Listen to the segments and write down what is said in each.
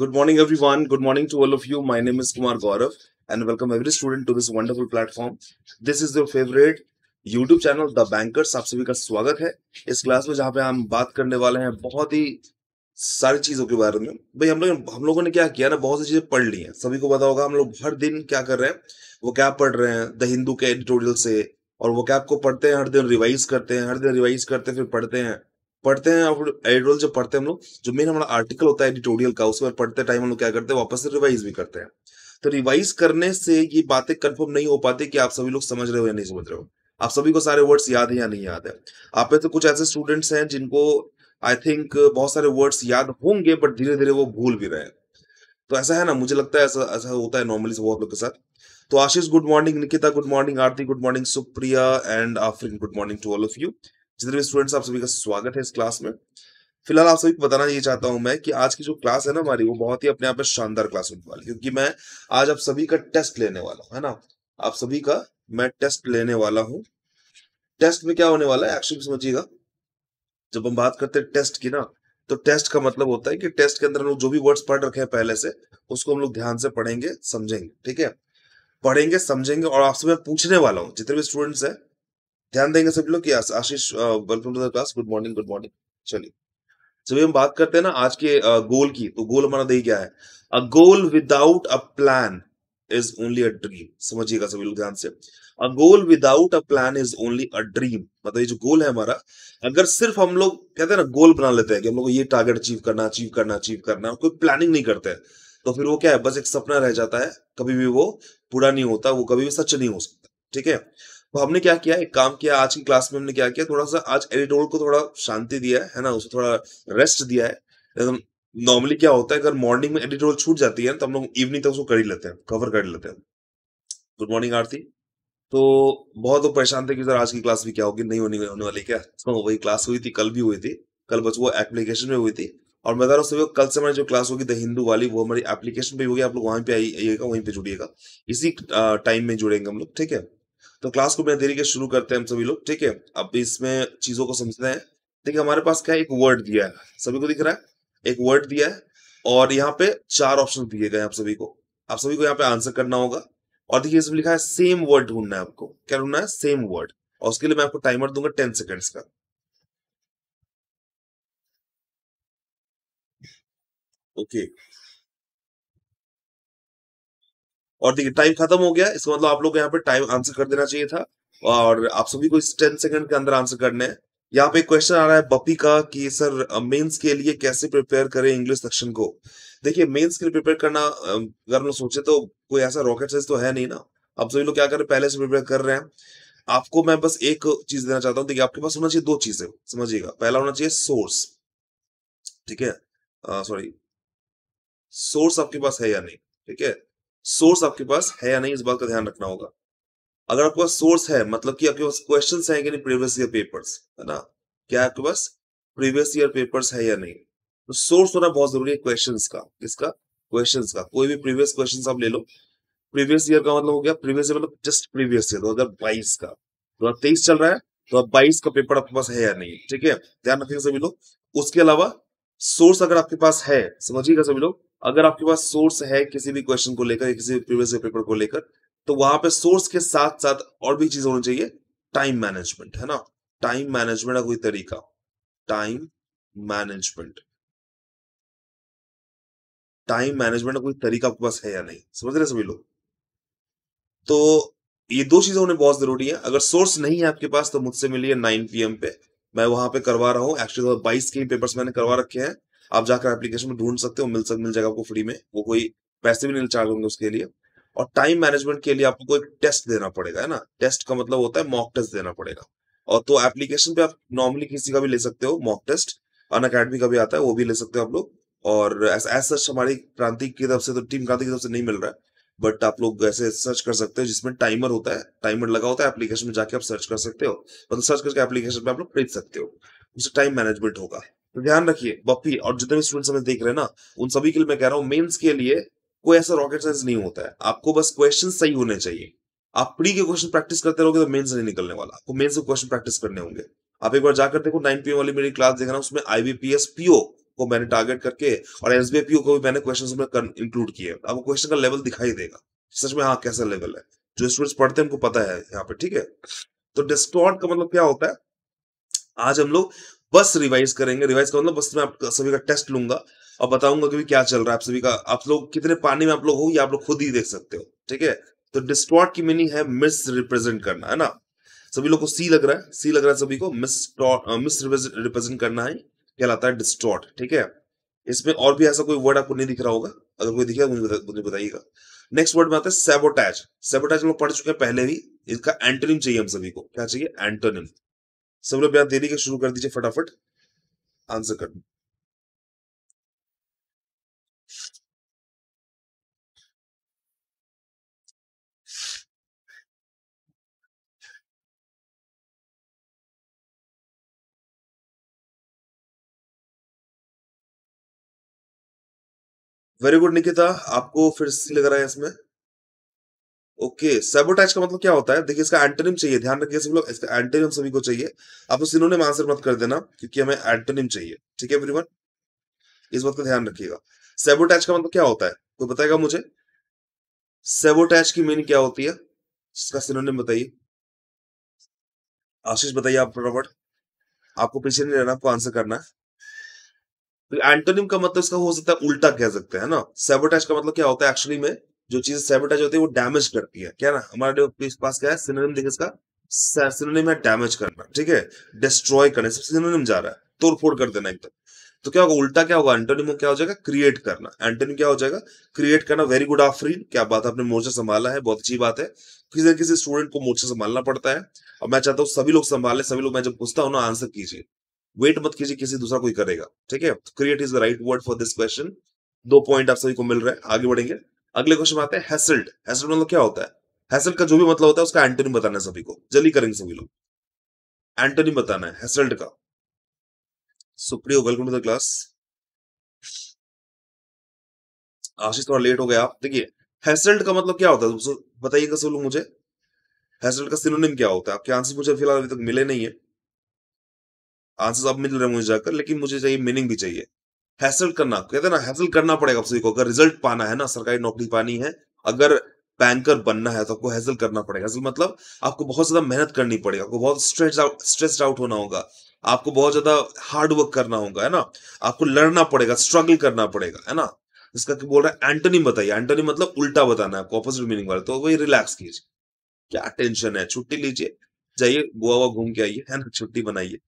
Good morning, everyone. Good morning to all of you. My name is Kumar Gaurav, and welcome every student to this wonderful platform. This is your favorite YouTube channel the bankers आप सभी का स्वागत है इस class में जहाँ पे हम बात करने वाले हैं बहुत ही सारी चीजों के बारे में भाई हम लोग हम लोगों ने क्या किया ना बहुत सी चीजें पढ़ ली हैं सभी को पता होगा हम लोग हर दिन क्या कर रहे हैं वो क्या पढ़ रहे हैं द हिंदू के एडिटोरियल से और वो क्या आपको पढ़ते हैं हर दिन रिवाइज करते हैं हर दिन रिवाइज करते हैं फिर पढ़ते हैं पढ़ते हैं और एडिटोरियल जब पढ़ते हैं हम लोग जो मेन हमारा आर्टिकल होता है एडिटोरियल का उसमें पढ़ते टाइम हम लोग क्या करते हैं वापस से रिवाइज भी करते हैं तो रिवाइज करने से ये बातें कंफर्म नहीं हो पाती कि आप सभी लोग समझ रहे हो या नहीं समझ रहे हो आप सभी को सारे वर्ड्स याद है या नहीं याद है आप में तो कुछ ऐसे स्टूडेंट्स हैं जिनको आई थिंक बहुत सारे वर्ड्स याद होंगे बट धीरे धीरे वो भूल भी रहे हैं तो ऐसा है ना मुझे लगता है ऐसा ऐसा होता है नॉर्मली बहुत लोग के साथ तो Ashish good morning Nikita good morning Aarti good morning Supriya and Afreen good morning to all of you जितने भी स्टूडेंट्स आप सभी का स्वागत है इस क्लास में फिलहाल आप सभी को बताना ये चाहता हूं मैं कि आज की जो क्लास है ना हमारी वो बहुत ही अपने आप में शानदार क्लास होने वाली क्योंकि मैं आज आप सभी का टेस्ट लेने वाला हूँ है ना आप सभी का मैं टेस्ट लेने वाला हूँ टेस्ट में क्या होने वाला है एक्चुअली समझिएगा जब हम बात करते हैं टेस्ट की ना तो टेस्ट का मतलब होता है कि टेस्ट के अंदर हम लोग जो भी वर्ड्स पढ़ रखे हैं पहले से उसको हम लोग ध्यान से पढ़ेंगे समझेंगे ठीक है पढ़ेंगे समझेंगे और आपसे मैं पूछने वाला हूँ जितने भी स्टूडेंट्स हैं ध्यान देंगे सभी लोग Ashish welcome to the class good morning good morning चलिए जब हम बात करते हैं ना आज के गोल की तो गोल हमारा दे क्या है a goal without a plan is only a dream समझिएगा सभी लोग ध्यान से a goal without a plan is only a dream मतलब ये जो गोल है हमारा अगर सिर्फ हम लोग कहते हैं ना गोल बना लेते हैं कि हम लोग ये टारगेट अचीव करना अचीव करना अचीव करना कोई प्लानिंग नहीं करते तो फिर वो क्या है बस एक सपना रह जाता है कभी भी वो पूरा नहीं होता वो कभी भी सच नहीं हो सकता ठीक है तो हमने क्या किया एक काम किया आज की क्लास में हमने क्या किया थोड़ा सा आज एडिटोर को थोड़ा शांति दिया है है ना उसे थोड़ा रेस्ट दिया है तो नॉर्मली क्या होता है अगर मॉर्निंग में एडिटोर छूट जाती है तो हम लोग इवनिंग तक उसको कर ही लेते हैं कवर कर लेते हैं गुड मॉर्निंग आरती तो बहुत परेशान थे कि सर आज की क्लास भी क्या होगी नहीं होने होने वाली क्या तो वही क्लास हुई थी कल भी हुई थी कल बस वो एप्लीकेशन में हुई थी और मैं बता रहा हूँ कल से हमारी जो क्लास होगी द हिंदू वाली वो हमारी एप्लीकेशन पे होगी आप लोग वहां पे आइएगा वहीं पे जुड़िएगा इसी टाइम में जुड़ेंगे हम लोग ठीक है तो क्लास को मैं देरी के शुरू करते हैं हम सभी लोग ठीक है अब इसमें चीजों को समझते हैं देखिए हमारे पास क्या है एक वर्ड दिया है सभी को दिख रहा है एक वर्ड दिया है और यहाँ पे चार ऑप्शन दिए गए आप सभी को आप सभी को यहाँ पे आंसर करना होगा और देखिए इसमें लिखा है सेम वर्ड ढूंढना है आपको क्या ढूंढना है सेम वर्ड और उसके लिए मैं आपको टाइमर दूंगा टेन सेकेंड्स का ओके okay. और देखिए टाइम खत्म हो गया इसका मतलब आप लोग यहाँ पे टाइम आंसर कर देना चाहिए था और आप सभी को इस टेन सेकंड के अंदर आंसर करने हैं यहाँ पे क्वेश्चन आ रहा है बपी का कि सर मेंस के लिए कैसे प्रिपेयर करें इंग्लिश सेक्शन को देखिए मेंस के लिए प्रिपेयर करना अगर हम लोग सोचे तो कोई ऐसा रॉकेट साइंस तो है नहीं ना आप सभी लोग क्या कर रहे हैं पहले से प्रिपेयर कर रहे हैं आपको मैं बस एक चीज देना चाहता हूँ देखिए आपके पास होना चाहिए दो चीजें समझिएगा पहला होना चाहिए सोर्स ठीक है सॉरी सोर्स आपके पास है या नहीं ठीक है सोर्स आपके पास है या नहीं इस बात का ध्यान रखना होगा अगर आपके पास सोर्स है मतलब कि आपके पास क्वेश्चन है कि नहीं प्रीवियस ईयर पेपर्स है ना क्या आपके पास प्रीवियस ईयर पेपर्स है या नहीं तो सोर्स होना बहुत जरूरी है क्वेश्चन का किसका क्वेश्चन का कोई भी प्रीवियस क्वेश्चन आप ले लो प्रीवियस ईयर का मतलब हो गया प्रीवियस ईयर मतलब जस्ट प्रीवियस ईयर दो हजार बाईस का दो हजार तेईस चल रहा है तो अब बाईस का पेपर आपके पास है या नहीं ठीक है ध्यान रखेंगे सभी लोग उसके अलावा सोर्स अगर आपके पास है समझिएगा सभी लोग अगर आपके पास सोर्स है किसी भी क्वेश्चन को लेकर किसी भी प्रीवियस पेपर को लेकर तो वहां पे सोर्स के साथ साथ और भी चीज होनी चाहिए टाइम मैनेजमेंट है ना टाइम मैनेजमेंट का कोई तरीका टाइम मैनेजमेंट टाइम मैनेजमेंट का कोई तरीका आपके पास है या नहीं समझ रहे सभी लोग तो ये दो चीजें होने बहुत जरूरी है अगर सोर्स नहीं है आपके पास तो मुझसे मिलिए नाइन पी पे मैं वहां पे करवा रहा हूँ एक्चुअली तो बाईस के पेपर पेपर्स मैंने करवा रखे हैं आप जाकर एप्लीकेशन में ढूंढ सकते हो मिल सक मिल जाएगा आपको फ्री में वो कोई पैसे भी नहीं चार्ज होंगे उसके लिए और टाइम मैनेजमेंट के लिए आपको कोई टेस्ट देना पड़ेगा है ना टेस्ट का मतलब होता है मॉक टेस्ट देना पड़ेगा और तो एप्लीकेशन पे आप नॉर्मली किसी का भी ले सकते हो मॉक टेस्ट अन अकेडमी का भी आता है वो भी ले सकते हो आप लोग और एस सच हमारी क्रांति की तरफ से तो टीम क्रांति की तरफ से नहीं मिल रहा है बट आप लोग ऐसे सर्च कर सकते हो जिसमें टाइमर होता है टाइमर लगा होता है एप्लीकेशन में जाके आप सर्च कर सकते हो मतलब सर्च करके एप्लीकेशन पे आप लोग खरीद सकते हो उससे टाइम मैनेजमेंट होगा तो ध्यान रखिए बप्पी और जितने भी स्टूडेंट्स हमें देख रहे हैं ना उन सभी के लिए मैं कह रहा हूँ मेन्स के लिए कोई ऐसा रॉकेट साइंस नहीं होता है आपको बस क्वेश्चन सही होने चाहिए आप प्री के क्वेश्चन प्रैक्टिस करते रहोगे तो मेन्स नहीं निकलने वाला आपको मेन्स के क्वेश्चन प्रैक्टिस करने होंगे आप एक बार जाकर देखो नाइन पीएम वाली मेरी क्लास देखना उसमें आईबीपीएस पीओ को मैंने टारगेट करके और एसबीपीओ को भी मैंने क्वेश्चन में इंक्लूड किए आपको क्वेश्चन का लेवल दिखाई देगा सच में हाँ कैसा लेवल है जो स्टूडेंट्स पढ़ते हैं उनको पता है यहाँ पे ठीक है तो डिस्कॉर्ड का मतलब क्या होता है आज हम लोग बस रिवाइज करेंगे रिवाइज का मतलब बस मैं आप सभी का टेस्ट लूंगा और बताऊंगा कि क्या चल रहा है आप सभी का आप लोग कितने पानी में आप लोग हो या आप लोग खुद ही देख सकते हो ठीक है तो डिस्टॉर्ट की मीनिंग है मिस रिप्रेजेंट करना है ना सभी लोग को सी लग रहा है सी लग रहा है सभी को मिस मिस रिप्रेजेंट करना है कहलाता है डिस्टॉर्ट ठीक है इसमें और भी ऐसा कोई वर्ड आपको नहीं दिख रहा होगा अगर कोई दिखेगा तो मुझे बताइएगा नेक्स्ट वर्ड में आता है सेबोटैच सेबोटैच हम लोग पढ़ चुके हैं पहले भी इसका एंटोनिम चाहिए हम सभी को क्या चाहिए एंटोनिम सब लोग बयान देने के शुरू कर दीजिए फटाफट आंसर कर वेरी गुड निकिता आपको फिर सी लग रहा है इसमें ओके सेबोटाइज का मतलब क्या होता है देखिए इसका एंटोनिम चाहिए ध्यान रखिए सभी लोग इसका एंटोनिम सभी को चाहिए आप उस इन्होंने आंसर मत कर देना क्योंकि हमें एंटोनिम चाहिए ठीक है एवरीवन इस बात का ध्यान रखिएगा सेबोटाइज का मतलब क्या होता है कोई बताएगा मुझे सेबोटाइज की मीनिंग क्या होती है इसका सिनोनिम बताइए आशीष बताइए आप फटाफट आपको पीछे नहीं रहना आपको आंसर करना है एंटोनिम तो का मतलब इसका हो सकता है उल्टा कह सकते हैं ना सेबोटाइज का मतलब क्या होता है एक्चुअली में जो चीज सेबोटाइज होती है वो डैमेज करती है क्या ना हमारे पास क्या है सिनोनिम देखिए इसका सिनोनिम है डैमेज करना ठीक है डिस्ट्रॉय करना सिनोनिम जा रहा है तोड़फोड़ कर देना एकदम तो क्या होगा उल्टा क्या होगा एंटोनिम क्या हो जाएगा क्रिएट करना एंटोनिम क्या हो जाएगा क्रिएट करना वेरी गुड आफरीन क्या बात है आपने मोर्चा संभाला है बहुत अच्छी बात है किसी ना किसी स्टूडेंट को मोर्चा संभालना पड़ता है और मैं चाहता हूँ सभी लोग संभाले सभी लोग मैं जब पूछता हूँ ना आंसर कीजिए वेट मत कीजिए किसी दूसरा कोई करेगा ठीक है create is the right word for this question दो पॉइंट आप सभी को मिल रहे हैं आगे बढ़ेंगे अगले क्वेश्चन आते हैं हैसल्ड हैसल्ड मतलब क्या होता है हैसल्ड का जो भी मतलब होता है उसका एंटोनिम बताना है सभी को जल्दी करेंगे सभी लोग एंटोनिम बताना है हैसल्ड का Supriyo welcome to the class Ashish थोड़ा लेट हो गया आप देखिए हैसल्ड का मतलब क्या होता है बताइएगा सब लोग मुझे हैसल्ड का सिनोनिम क्या होता है आपके आंसर मुझे फिलहाल अभी तक मिले नहीं है आंसर अब मिल रहे हैं मुझे जाकर लेकिन मुझे चाहिए मीनिंग भी चाहिए हैसल करना कहते हैं ना हैसल करना पड़ेगा सभी को अगर रिजल्ट पाना है ना सरकारी नौकरी पानी है अगर बैंकर बनना है तो आपको हैसल करना पड़ेगा हैसल मतलब आपको बहुत ज्यादा मेहनत करनी पड़ेगी आपको बहुत स्ट्रेस आउट स्ट्रेस्ड आउट होना होगा आपको बहुत ज्यादा हार्ड वर्क करना होगा है ना आपको लड़ना पड़ेगा स्ट्रगल करना पड़ेगा है ना इसका बोल रहा है एंटनी बताइए एंटनी मतलब उल्टा बताना है आपको अपोजिट मीनिंग वाले तो वही रिलैक्स कीजिए क्या टेंशन है छुट्टी लीजिए जाइए गोवा घूम के आइए है ना छुट्टी बनाइए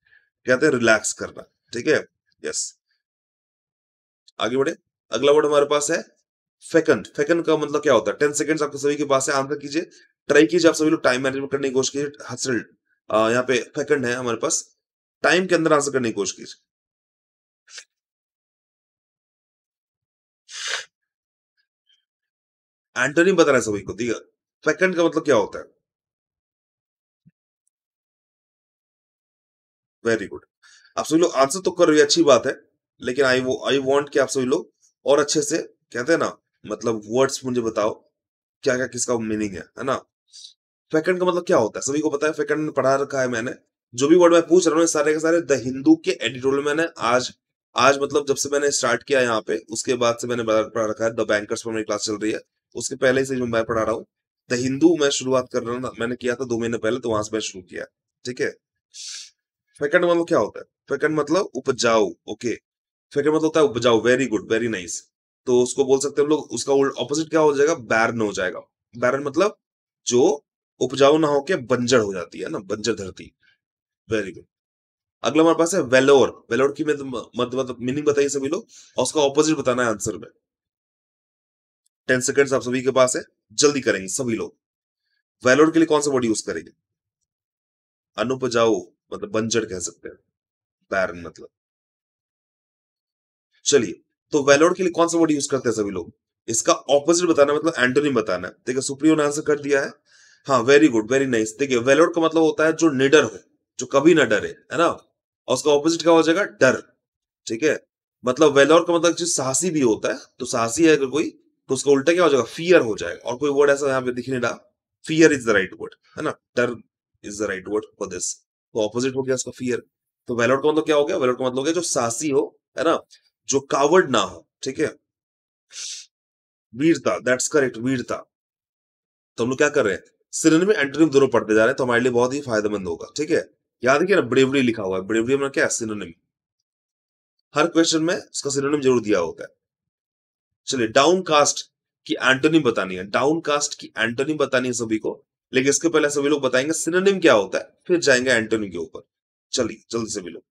कहते हैं रिलैक्स करना ठीक है यस आगे बढ़े अगला वर्ड हमारे पास है फेकंड फेकंड का मतलब क्या होता है टेन सेकंड आपके सभी के पास है आंसर कीजिए ट्राई कीजिए आप सभी लोग टाइम मैनेजमेंट करने की कोशिश कीजिए यहाँ पे फेकंड है हमारे पास टाइम के अंदर आंसर करने की कोशिश कीजिए एंटोनी बता रहे हैं सभी को दिया फेकंड का मतलब क्या होता है वेरी गुड आप सभी लोग आंसर तो कर रहे अच्छी बात है लेकिन आई वो आई वॉन्ट कि आप सभी लोग और अच्छे से कहते हैं ना मतलब वर्ड्स मुझे बताओ क्या क्या किसका मीनिंग है है ना फैकेंड का मतलब क्या होता है सभी को पता है फैकेंड ने पढ़ा रखा है मैंने जो भी वर्ड मैं पूछ रहा हूँ सारे के सारे द हिंदू के एडिटोरियल मैंने आज आज मतलब जब से मैंने स्टार्ट किया यहाँ पे उसके बाद से मैंने पढ़ा रखा है द बैंकर्स पर मेरी क्लास चल रही है उसके पहले से जो मैं पढ़ा रहा हूँ द हिंदू मैं शुरुआत कर रहा था मैंने किया था दो महीने पहले तो वहां से मैं शुरू किया ठीक है फैकेंड मतलब क्या होता है फैकेंड मतलब उपजाऊ ओके फेंकने मतलब होता है उपजाऊ वेरी गुड वेरी नाइस तो उसको बोल सकते हैं हम लोग उसका ऑपोजिट क्या हो जाएगा बैरन हो जाएगा बैरन मतलब जो उपजाऊ ना होके बंजर हो जाती है ना बंजर धरती वेरी गुड अगला हमारे पास है वेलोर वेलोर की मतलब मीनिंग बताइए सभी लोग और उसका ऑपोजिट बताना है आंसर में टेन सेकेंड्स आप सभी के पास है जल्दी करेंगे सभी लोग वेलोर के लिए कौन सा वर्ड यूज करेंगे अनुपजाऊ मतलब बंजर कह सकते हैं बैरन मतलब चलिए तो वेलोड के लिए कौन सा वर्ड यूज करते हैं सभी लोग इसका ऑपोजिट बताना मतलब एंटोनिम बताना ठीक है सुप्रियो ने आंसर कर दिया है हाँ वेरी गुड वेरी नाइस देखिए वेलोड का मतलब होता है जो निडर हो जो कभी ना डरे है ना और उसका ऑपोजिट क्या हो जाएगा डर ठीक है मतलब वेलोर का मतलब जो साहसी भी होता है तो साहसी है अगर कोई तो उसका उल्टा क्या हो जाएगा फियर हो जाएगा और कोई वर्ड ऐसा यहाँ पे दिख नहीं रहा fear is the right word है ना डर is the right word for this तो ऑपोजिट हो गया उसका फियर तो वेलोर का मतलब क्या हो गया वेलोर का मतलब हो गया जो साहसी हो है ना जो कावर्ड ना हो ठीक है वीरता दैट्स करेक्ट वीरता तो हम लोग क्या कर रहे हैं सिरन में एंटोनिम दोनों पढ़ते जा रहे हैं तो हमारे लिए बहुत ही फायदेमंद होगा ठीक है याद रखिए ना ब्रेवरी लिखा हुआ है ब्रेवरी में मतलब क्या है सिनोनिम हर क्वेश्चन में उसका सिनोनिम जरूर दिया होता है चलिए डाउन कास्ट की एंटोनिम बतानी है डाउन कास्ट की एंटोनिम बतानी है सभी को लेकिन इसके पहले सभी लोग बताएंगे सिनोनिम क्या होता है फिर जाएंगे एंटोनिम के ऊपर चलिए जल्दी सभी लोग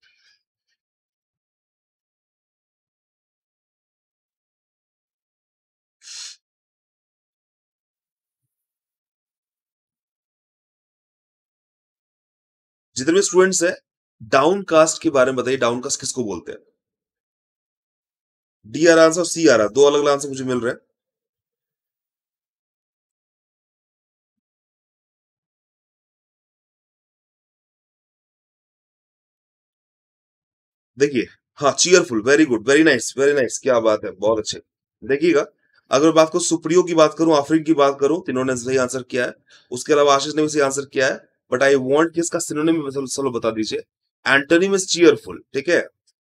जितने भी स्टूडेंट्स हैं कास्ट के बारे में बताइए डाउन कास्ट किसको बोलते हैं डी आर आंसर और सी आर आर दो अलग अलग आंसर मुझे मिल रहे हैं देखिए हाँ cheerful very good very nice very nice क्या बात है बहुत अच्छे देखिएगा अगर बात को सुप्रियो की बात करूं आफरीन की बात करूं तो इन्होंने सही आंसर किया है उसके अलावा आशीष ने भी सही आंसर किया है बट आई वॉन्ट इसका सिनोनिम चलो बता दीजिए एंटोनिम इज चीयरफुल ठीक है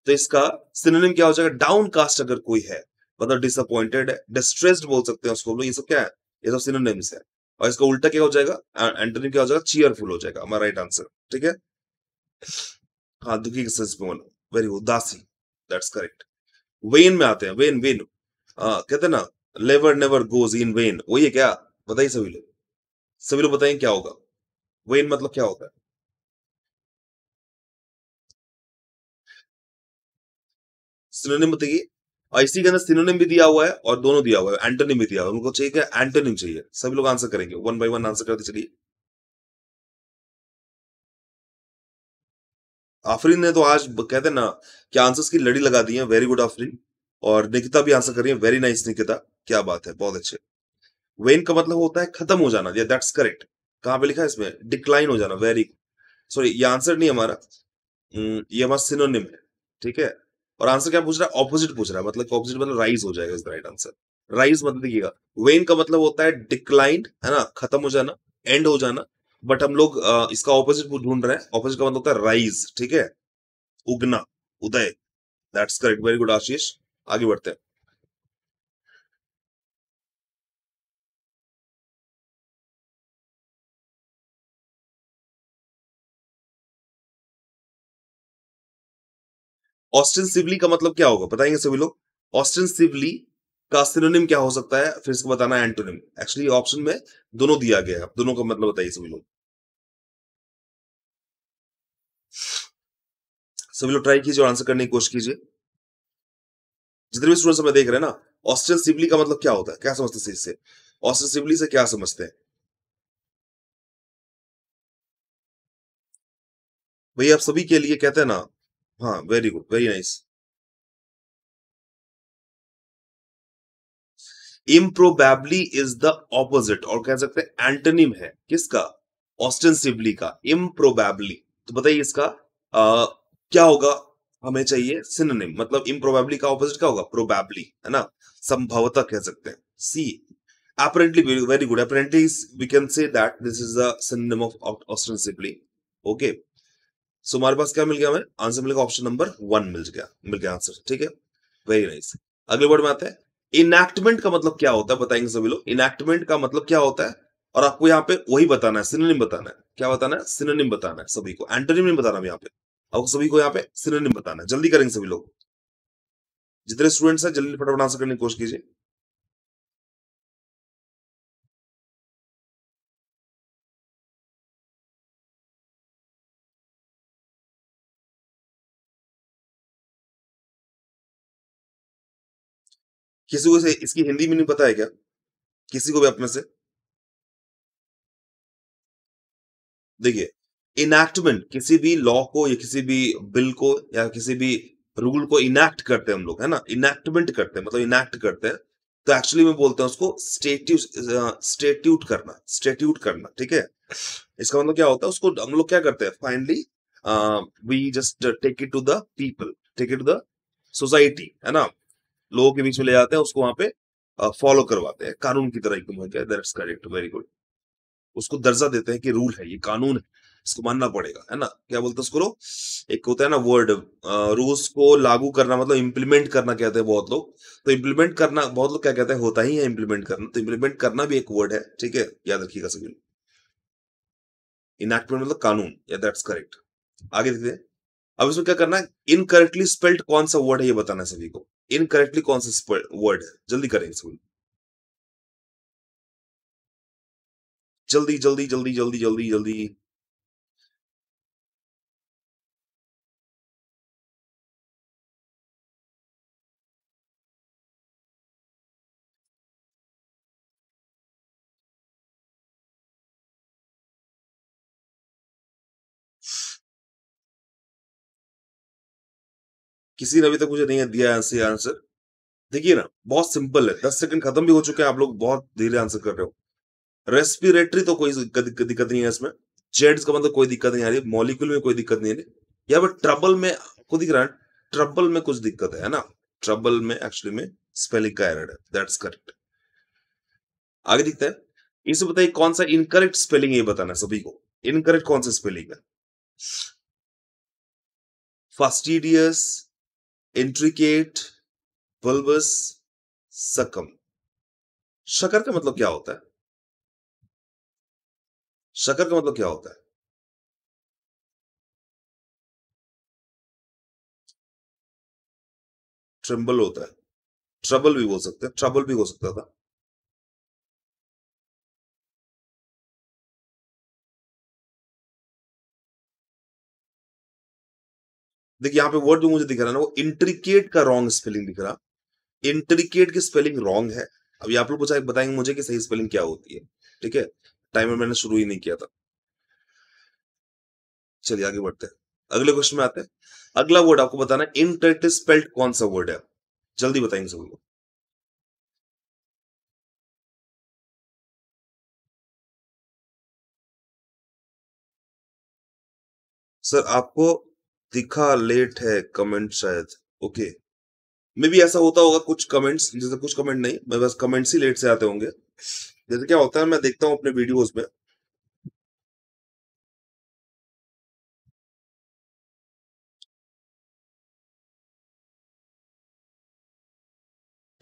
तो इसका सिनोनिम क्या हो जाएगा डाउन कास्ट अगर कोई है मतलब डिसअपॉइंटेड है डिस्ट्रेस्ड बोल सकते हैं उसको ये सब क्या है ये सब सिनोनिम्स है और इसका उल्टा क्या हो जाएगा एंटोनिम क्या हो जाएगा चीयरफुल हो जाएगा हमारा राइट आंसर ठीक है हाँ दुखी के सच में वेरी उदासी दैट्स करेक्ट वेन में आते हैं वेन वेन आ, कहते हैं ना लेवर नेवर गोज इन वेन वही है क्या बताइए सभी लोग सभी लोग बताइए क्या होगा वेन मतलब क्या होता है सिनोनिम बताइए आईसी के अंदर सिनोनिम भी दिया हुआ है और दोनों दिया हुआ है एंटोनिम भी दिया हुआ है उनको चाहिए क्या एंटोनिम चाहिए सभी लोग आंसर करेंगे वन बाय वन आंसर करते चलिए आफरीन ने तो आज कहते हैं ना कि आंसर्स की लड़ी लगा दी है वेरी गुड आफरीन और निकिता भी आंसर कर रही है वेरी नाइस निकिता क्या बात है बहुत अच्छे वेन का मतलब होता है खत्म हो जाना दैट्स करेक्ट कहां पे लिखा है इसमें डिक्लाइन हो जाना वेरी सॉरी ये आंसर नहीं हमारा हम्म, ये हमारा सिनोनिम है ठीक है और आंसर क्या पूछ रहा है ऑपोजिट पूछ रहा है मतलब ऑपोजिट मतलब राइज हो जाएगा इस राइट आंसर राइज मतलब देखिएगा वेन का मतलब होता है डिक्लाइन है ना खत्म हो जाना एंड हो जाना बट हम लोग इसका ऑपोजिट ढूंढ रहे हैं ऑपोजिट का मतलब होता है राइज ठीक है उगना उदय that's correct very good Ashish आगे बढ़ते हैं सिवली का मतलब क्या होगा बताएंगे सभी लोग सिवली का सिनोनिम क्या हो सकता है फिर इसको बताना एंटोनिम एक्चुअली ऑप्शन में दोनों दिया गया है दोनों का मतलब बताइए सभी लोग सभी लोग ट्राई कीजिए और आंसर करने की कोशिश कीजिए जितने भी स्टूडेंट्स हमें देख रहे हैं ना ऑस्टिन सिवली का मतलब क्या होता है क्या समझते हैं इससे ऑस्टिन सिवली से क्या समझते हैं भैया आप सभी के लिए कहते हैं ना हाँ very good very nice improbably is the opposite और कह सकते हैं एंटनिम है किसका ऑस्टेंसिवली का इम्प्रोबेबली तो बताइए इसका आ, क्या होगा हमें चाहिए सिनोनिम मतलब इम्प्रोबेबली का ऑपोजिट क्या होगा प्रोबेबली है ना संभवतः कह सकते हैं सी apparently very good apparently we can say that this is a synonym of ostensibly okay सो हमारे पास क्या मिल गया हमें आंसर मिलेगा ऑप्शन नंबर वन मिल गया मिल गया आंसर ठीक है वेरी नाइस अगले वर्ड में आते हैं इनएक्टमेंट का मतलब क्या होता है बताएंगे सभी लोग इनएक्टमेंट का मतलब क्या होता है और आपको यहाँ पे वही बताना है सिनोनिम बताना है क्या बताना है सिनोनिम बताना है सभी को एंटोनिम नहीं बताना यहाँ पे आपको सभी को यहाँ पे सिनोनिम बताना है जल्दी करेंगे सभी लोग जितने स्टूडेंट्स हैं जल्दी फटाफट आंसर करने की कोशिश कीजिए किसी को से इसकी हिंदी मीनिंग पता है क्या किसी को भी अपने से देखिए इनैक्टमेंट किसी भी लॉ को या किसी भी बिल को या किसी भी रूल को इनैक्ट करते हैं हम लोग है ना इनैक्टमेंट करते हैं मतलब इनैक्ट करते हैं तो एक्चुअली में बोलते हैं उसको स्टेट्यूट स्टेट्यूट करना स्टेट्यूट करना ठीक है इसका मतलब क्या होता है उसको हम लोग क्या करते हैं finally we just take it to the people take it to the society है ना लोगों के बीच में ले जाते हैं उसको वहां पे फॉलो करवाते हैं कानून की तरह एकदम हो दैट्स करेक्ट वेरी गुड उसको दर्जा देते हैं कि रूल है ये कानून है इसको मानना पड़ेगा है ना क्या बोलते उसको एक होता है ना वर्ड रूल्स को लागू करना मतलब इम्प्लीमेंट करना कहते हैं बहुत लोग तो इम्प्लीमेंट करना बहुत लोग क्या कहते हैं होता ही है इम्प्लीमेंट करना तो इम्प्लीमेंट करना भी एक वर्ड है ठीक है याद रखिएगा सभी लोग इनएक्टमेंट मतलब कानून या दैट्स करेक्ट आगे देखते हैं अब इसमें क्या करना है इनकरेक्टली स्पेल्ड कौन सा वर्ड है ये बताना है सभी को इनकरेक्टली कौन सा वर्ड है जल्दी करें इसको जल्दी जल्दी जल्दी जल्दी जल्दी जल्दी किसी ने अभी तक मुझे नहीं दिया आंसर आंसर देखिए ना बहुत सिंपल है दस सेकंड खत्म भी हो चुके हैं आप लोग बहुत धीरे आंसर कर रहे हो रेस्पिरेटरी तो कोई दिक्कत नहीं है इसमें जेड्स का मतलब कोई दिक्कत नहीं आ रही मॉलिक्यूल में कोई दिक्कत नहीं है या फिर ट्रबल में को दिख रहा है ट्रबल में कुछ दिक्कत है ना ट्रबल में एक्चुअली में स्पेलिंग का एरर है दैट्स करेक्ट आगे दिखते हैं इसे बताइए कौन सा इनकरेक्ट स्पेलिंग है बताना है सभी को इनकरेक्ट कौन सा स्पेलिंग है फास्टिडियस इंट्रिकेट बल्बस सकम शकर का मतलब क्या होता है शकर का मतलब क्या होता है ट्रिम्बल होता है ट्रबल भी बोल सकते हैं ट्रबल भी हो सकता था देखिए यहाँ पे वर्ड जो मुझे दिख रहा है ना वो इंट्रिकेट का रॉन्ग स्पेलिंग दिख रहा इंट्रिकेट की स्पेलिंग रॉन्ग है अभी आप लोग पूछा बताएंगे मुझे कि सही स्पेलिंग क्या होती है ठीक है टाइमर मैंने शुरू ही नहीं किया था चलिए आगे बढ़ते हैं अगले क्वेश्चन में आते हैं अगला वर्ड आपको बताना इंटरट स्पेल्ट स्पेल्ड कौन सा वर्ड है जल्दी बताएंगे सभी लोग सर आपको दिखा लेट है कमेंट शायद ओके मे भी ऐसा होता होगा कुछ कमेंट्स जैसे कुछ कमेंट नहीं मैं बस कमेंट्स ही लेट से आते होंगे जैसे क्या होता है मैं देखता हूँ अपने वीडियोस में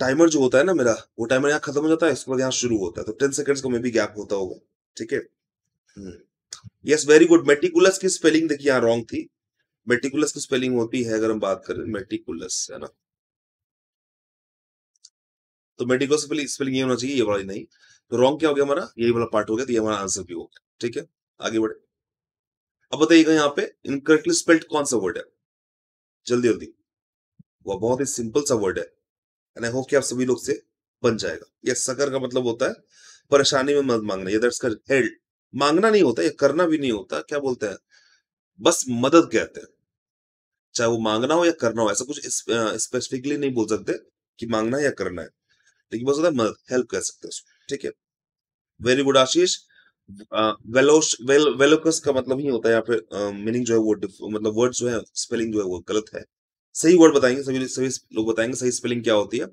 टाइमर जो होता है ना मेरा वो टाइमर यहाँ खत्म हो जाता है उसके बाद यहाँ शुरू होता है तो टेन सेकंड्स का मे भी गैप होता होगा ठीक है यस वेरी गुड मेटिकुलस की स्पेलिंग देखिए यहाँ रॉन्ग थी मेटिकुलस की स्पेलिंग होती है अगर हम बात करें मेटिकुलस है ना तो मेटिकुलस स्पेलिंग ये होना चाहिए ये वाला नहीं तो रॉन्ग क्या हो गया हमारा यही वाला पार्ट हो गया तो ये हमारा आंसर भी हो गया ठीक है आगे बढ़े अब बताइएगा यहाँ पे इनकरेक्टली स्पेल्ड कौन सा वर्ड है जल्दी जल्दी वह बहुत ही सिंपल सा वर्ड है एंड आई होप कि आप सभी लोग से बन जाएगा यह सकर का मतलब होता है परेशानी में मत मांगना ये दर्ज कर हेल्ड मांगना नहीं होता ये करना भी नहीं होता क्या बोलते हैं बस मदद कहते हैं चाहे वो मांगना हो या करना हो ऐसा कुछ स्पेसिफिकली नहीं बोल सकते कि मांगना या करना है लेकिन बोल सकते हैं हेल्प कर सकते हैं ठीक है वेरी गुड आशीष वेलोश वेल वेलोकस का मतलब ही होता है यहाँ पे मीनिंग जो है वो मतलब वर्ड जो है स्पेलिंग जो है वो गलत है सही वर्ड बताएंगे सभी सभी लोग बताएंगे सही स्पेलिंग क्या होती है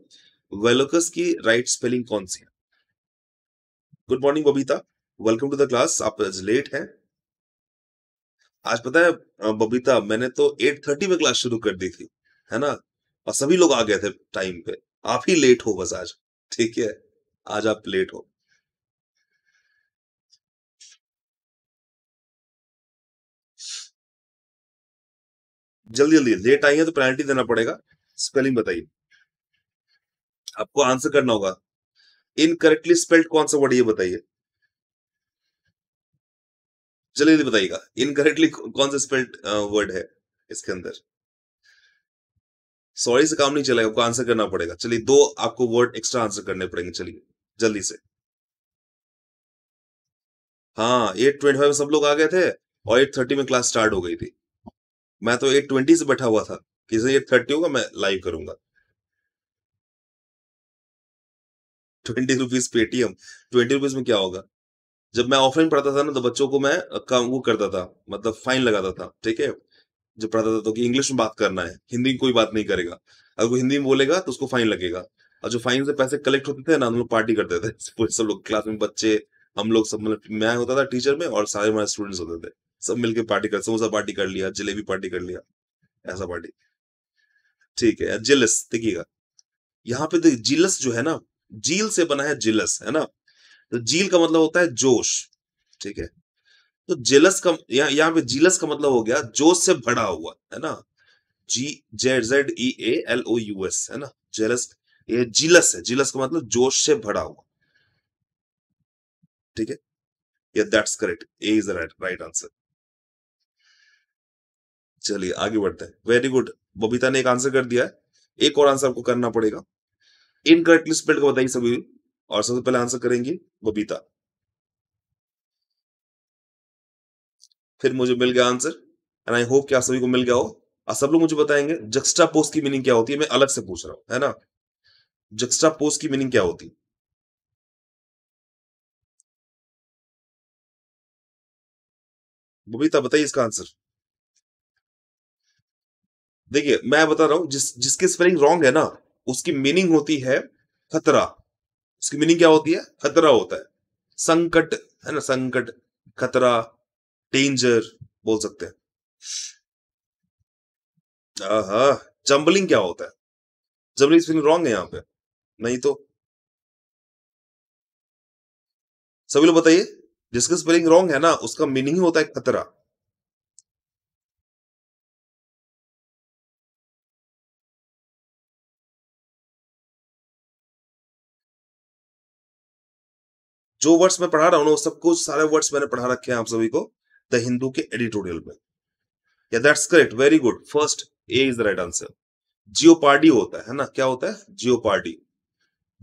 वेलोकस की राइट स्पेलिंग कौन सी है good morning Babita welcome to the class आप लेट हैं आज पता है बबीता मैंने तो एट थर्टी में क्लास शुरू कर दी थी है ना और सभी लोग आ गए थे टाइम पे आप ही लेट हो बस आज ठीक है आज आप लेट हो जल्दी जल्दी लेट आई है तो पेनल्टी देना पड़ेगा स्पेलिंग बताइए आपको आंसर करना होगा इनकरेक्टली स्पेल्ड कौन सा वर्ड ये बताइए जल्दी जल्दी बताइएगा इनकरेक्टली कौन सा स्पेल्ड वर्ड है इसके अंदर सॉरी से काम नहीं चलेगा आपको आंसर करना पड़ेगा चलिए दो आपको वर्ड एक्स्ट्रा आंसर करने पड़ेंगे चलिए जल्दी से हाँ एट ट्वेंटी फाइव में सब लोग आ गए थे और एट थर्टी में क्लास स्टार्ट हो गई थी मैं तो एट ट्वेंटी से बैठा हुआ था किसी एट थर्टी होगा मैं लाइव करूंगा twenty rupees Paytm twenty rupees में क्या होगा जब मैं ऑफलाइन पढ़ाता था ना तो बच्चों को मैं वो करता था मतलब फाइन लगाता था ठीक है जब पढ़ाता था तो कि इंग्लिश में बात करना है हिंदी में कोई बात नहीं करेगा अगर कोई हिंदी में बोलेगा तो उसको फाइन लगेगा और जो फाइन से पैसे कलेक्ट होते थे ना हम लोग पार्टी करते थे सब लोग क्लास में बच्चे हम लोग सब मतलब मैं होता था टीचर में और सारे हमारे स्टूडेंट्स होते थे सब मिलके पार्टी कर समोसा पार्टी कर लिया जलेबी पार्टी कर लिया ऐसा पार्टी ठीक है जिलस देखिएगा यहाँ पे तो जिलस जो है ना जील से बना है जिलस है ना तो जील का मतलब होता है जोश ठीक है तो जेलस का यहाँ यहाँ पे जीलस का मतलब हो गया जोश से भरा हुआ है ना जी Z Z E A L O U S है ना जेलस ये जीलस है जीलस का मतलब जोश से भरा हुआ ठीक है या that's correct A is right right answer चलिए आगे बढ़ते हैं वेरी गुड बबीता ने एक आंसर कर दिया है एक और आंसर आपको करना पड़ेगा इनकरेक्टली स्पेल्ड को बताइए सभी और सबसे पहले आंसर करेंगे बबीता फिर मुझे मिल गया आंसर एंड आई होप कि आप सभी को मिल गया हो और सब लोग मुझे बताएंगे जक्स्टा पोस्ट की मीनिंग क्या होती है मैं अलग से पूछ रहा हूं है ना जक्स्टा पोस्ट की मीनिंग क्या होती बबीता बताइए इसका आंसर देखिए मैं बता रहा हूं जिस जिसकी स्पेलिंग रॉन्ग है ना उसकी मीनिंग होती है खतरा उसकी मीनिंग क्या होती है खतरा होता है संकट है ना संकट खतरा डेंजर बोल सकते हैं जम्बलिंग क्या होता है जम्बलिंग स्पेलिंग रॉन्ग है यहाँ पे नहीं तो सभी लोग बताइए जिसका स्पेलिंग रॉन्ग है ना उसका मीनिंग ही होता है खतरा जो वर्ड्स मैं पढ़ा रहा हूँ ना वो सबको सारे वर्ड्स मैंने पढ़ा रखे हैं आप सभी को द हिंदू के एडिटोरियल में या that's correct very good first A is the right answer jeopardy होता है ना क्या होता है जियो पार्टी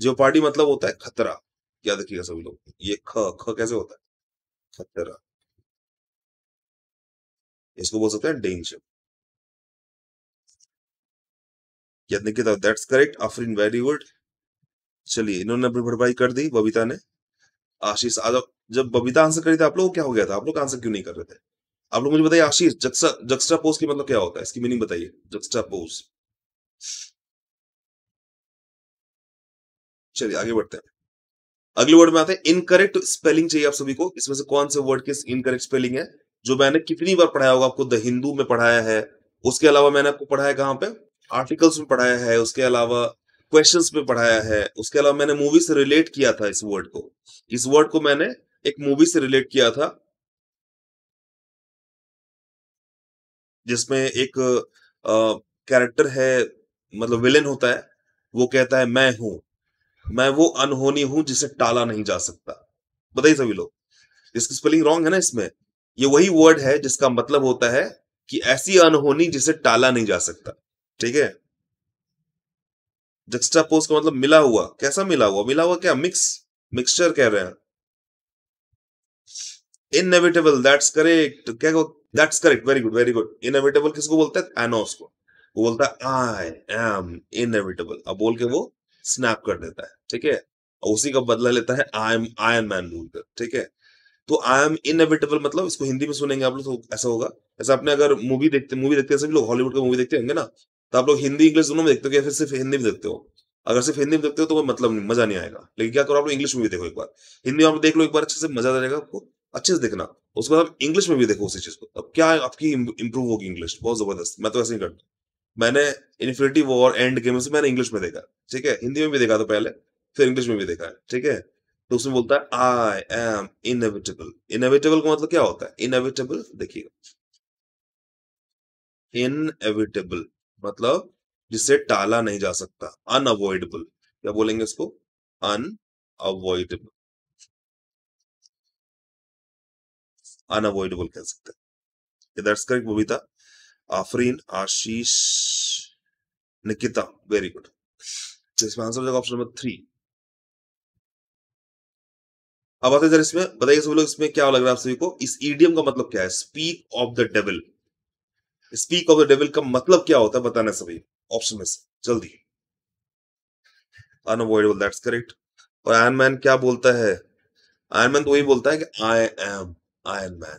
जियो पार्टी मतलब होता है खतरा याद रखिएगा सभी लोग ये ख ख कैसे होता है खतरा इसको बोल सकते हैं डेंजर याद Nikita that's correct Afreen very good चलिए इन्होंने अपनी भरपाई कर दी बबीता ने आशीष आज जब बबीता आंसर करी थी आप लोग क्या हो गया था आप लोग आंसर क्यों नहीं कर रहे थे आप लोग मुझे बताइए आशीष जक्स्ट्रा पोज की मतलब क्या होता है इसकी मीनिंग बताइए जक्स्ट्रा पोज चलिए आगे बढ़ते हैं अगले वर्ड में आते हैं इनकरेक्ट स्पेलिंग चाहिए आप सभी को इसमें से कौन से वर्ड के इनकरेक्ट स्पेलिंग है जो मैंने कितनी बार पढ़ाया होगा आपको द हिंदू में पढ़ाया है उसके अलावा मैंने आपको पढ़ाया कहां पे आर्टिकल्स में पढ़ाया है उसके अलावा क्वेश्चंस पे पढ़ाया है उसके अलावा मैंने मूवी से रिलेट किया था इस वर्ड को इस वर्ड को मैंने एक मूवी से रिलेट किया था जिसमें एक कैरेक्टर है मतलब विलेन होता है वो कहता है मैं हूं मैं वो अनहोनी हूं जिसे टाला नहीं जा सकता बताइए सभी लोग इसकी स्पेलिंग रॉन्ग है ना इसमें ये वही वर्ड है जिसका मतलब होता है कि ऐसी अनहोनी जिसे टाला नहीं जा सकता ठीक है जक्स्टापोज का मतलब मिला हुआ कैसा मिला हुआ मिला हुआ क्या मिक्स मिक्सचर कह रहे हैं इनएविटेबल दैट्स करेक्ट क्या कहो that's correct very good very good inevitable किसको बोलता है एनोस को वो बोलता है आई एम इनएविटेबल अब बोल के वो स्नैप कर देता है ठीक है उसी का बदला लेता है आई एम आयन मैन बोलकर ठीक है तो आई एम इनएविटेबल मतलब इसको हिंदी में सुनेंगे आप लोग तो ऐसा होगा ऐसा आपने अगर मूवी देखते मूवी देखते सभी लोग हॉलीवुड का मूवी देखते होंगे ना तो आप लोग हिंदी इंग्लिश दोनों में देखते हो या फिर सिर्फ हिंदी में देखते हो अगर सिर्फ हिंदी में देखते हो तो मतलब नहीं मजा नहीं आएगा लेकिन क्या करो आप लोग इंग्लिश में भी देखो एक बार हिंदी में आप देख लो एक बार अच्छे से मजा आ जाएगा आपको अच्छे से देखना उसके बाद आप इंग्लिश में भी देखो उसी चीज को अब क्या आपकी इंप्रूव होगी इंग्लिश बहुत जबरदस्त मैं तो ऐसे ही करता मैंने इन्फिनिटी वॉर एंड गेम से मैंने इंग्लिश में देखा ठीक है हिंदी में भी देखा तो पहले फिर इंग्लिश में भी देखा है ठीक है तो उसमें बोलता है आई एम इनएविटेबल इनएविटेबल का मतलब क्या होता है इनएविटेबल देखिएगा इनएविटेबल मतलब जिसे टाला नहीं जा सकता अनअवॉइडेबल क्या बोलेंगे इसको अनअवॉइडेबल अनअवॉइडेबल कह सकते हैं that's correct Babita Afreen Ashish Nikita very good अच्छा, इसमें आंसर हो जाएगा ऑप्शन नंबर थ्री अब आते हैं इसमें बताइए सब लोग इसमें क्या लग रहा है आप सभी को इस ईडियम का मतलब क्या है speak of the devil speak of the devil का मतलब क्या होता है बताना सभी ऑप्शन में से जल्दी अनअवॉइडेबल दैट्स करेक्ट और आयरन मैन क्या बोलता है आयरन मैन तो वही बोलता है कि आई एम आयरन मैन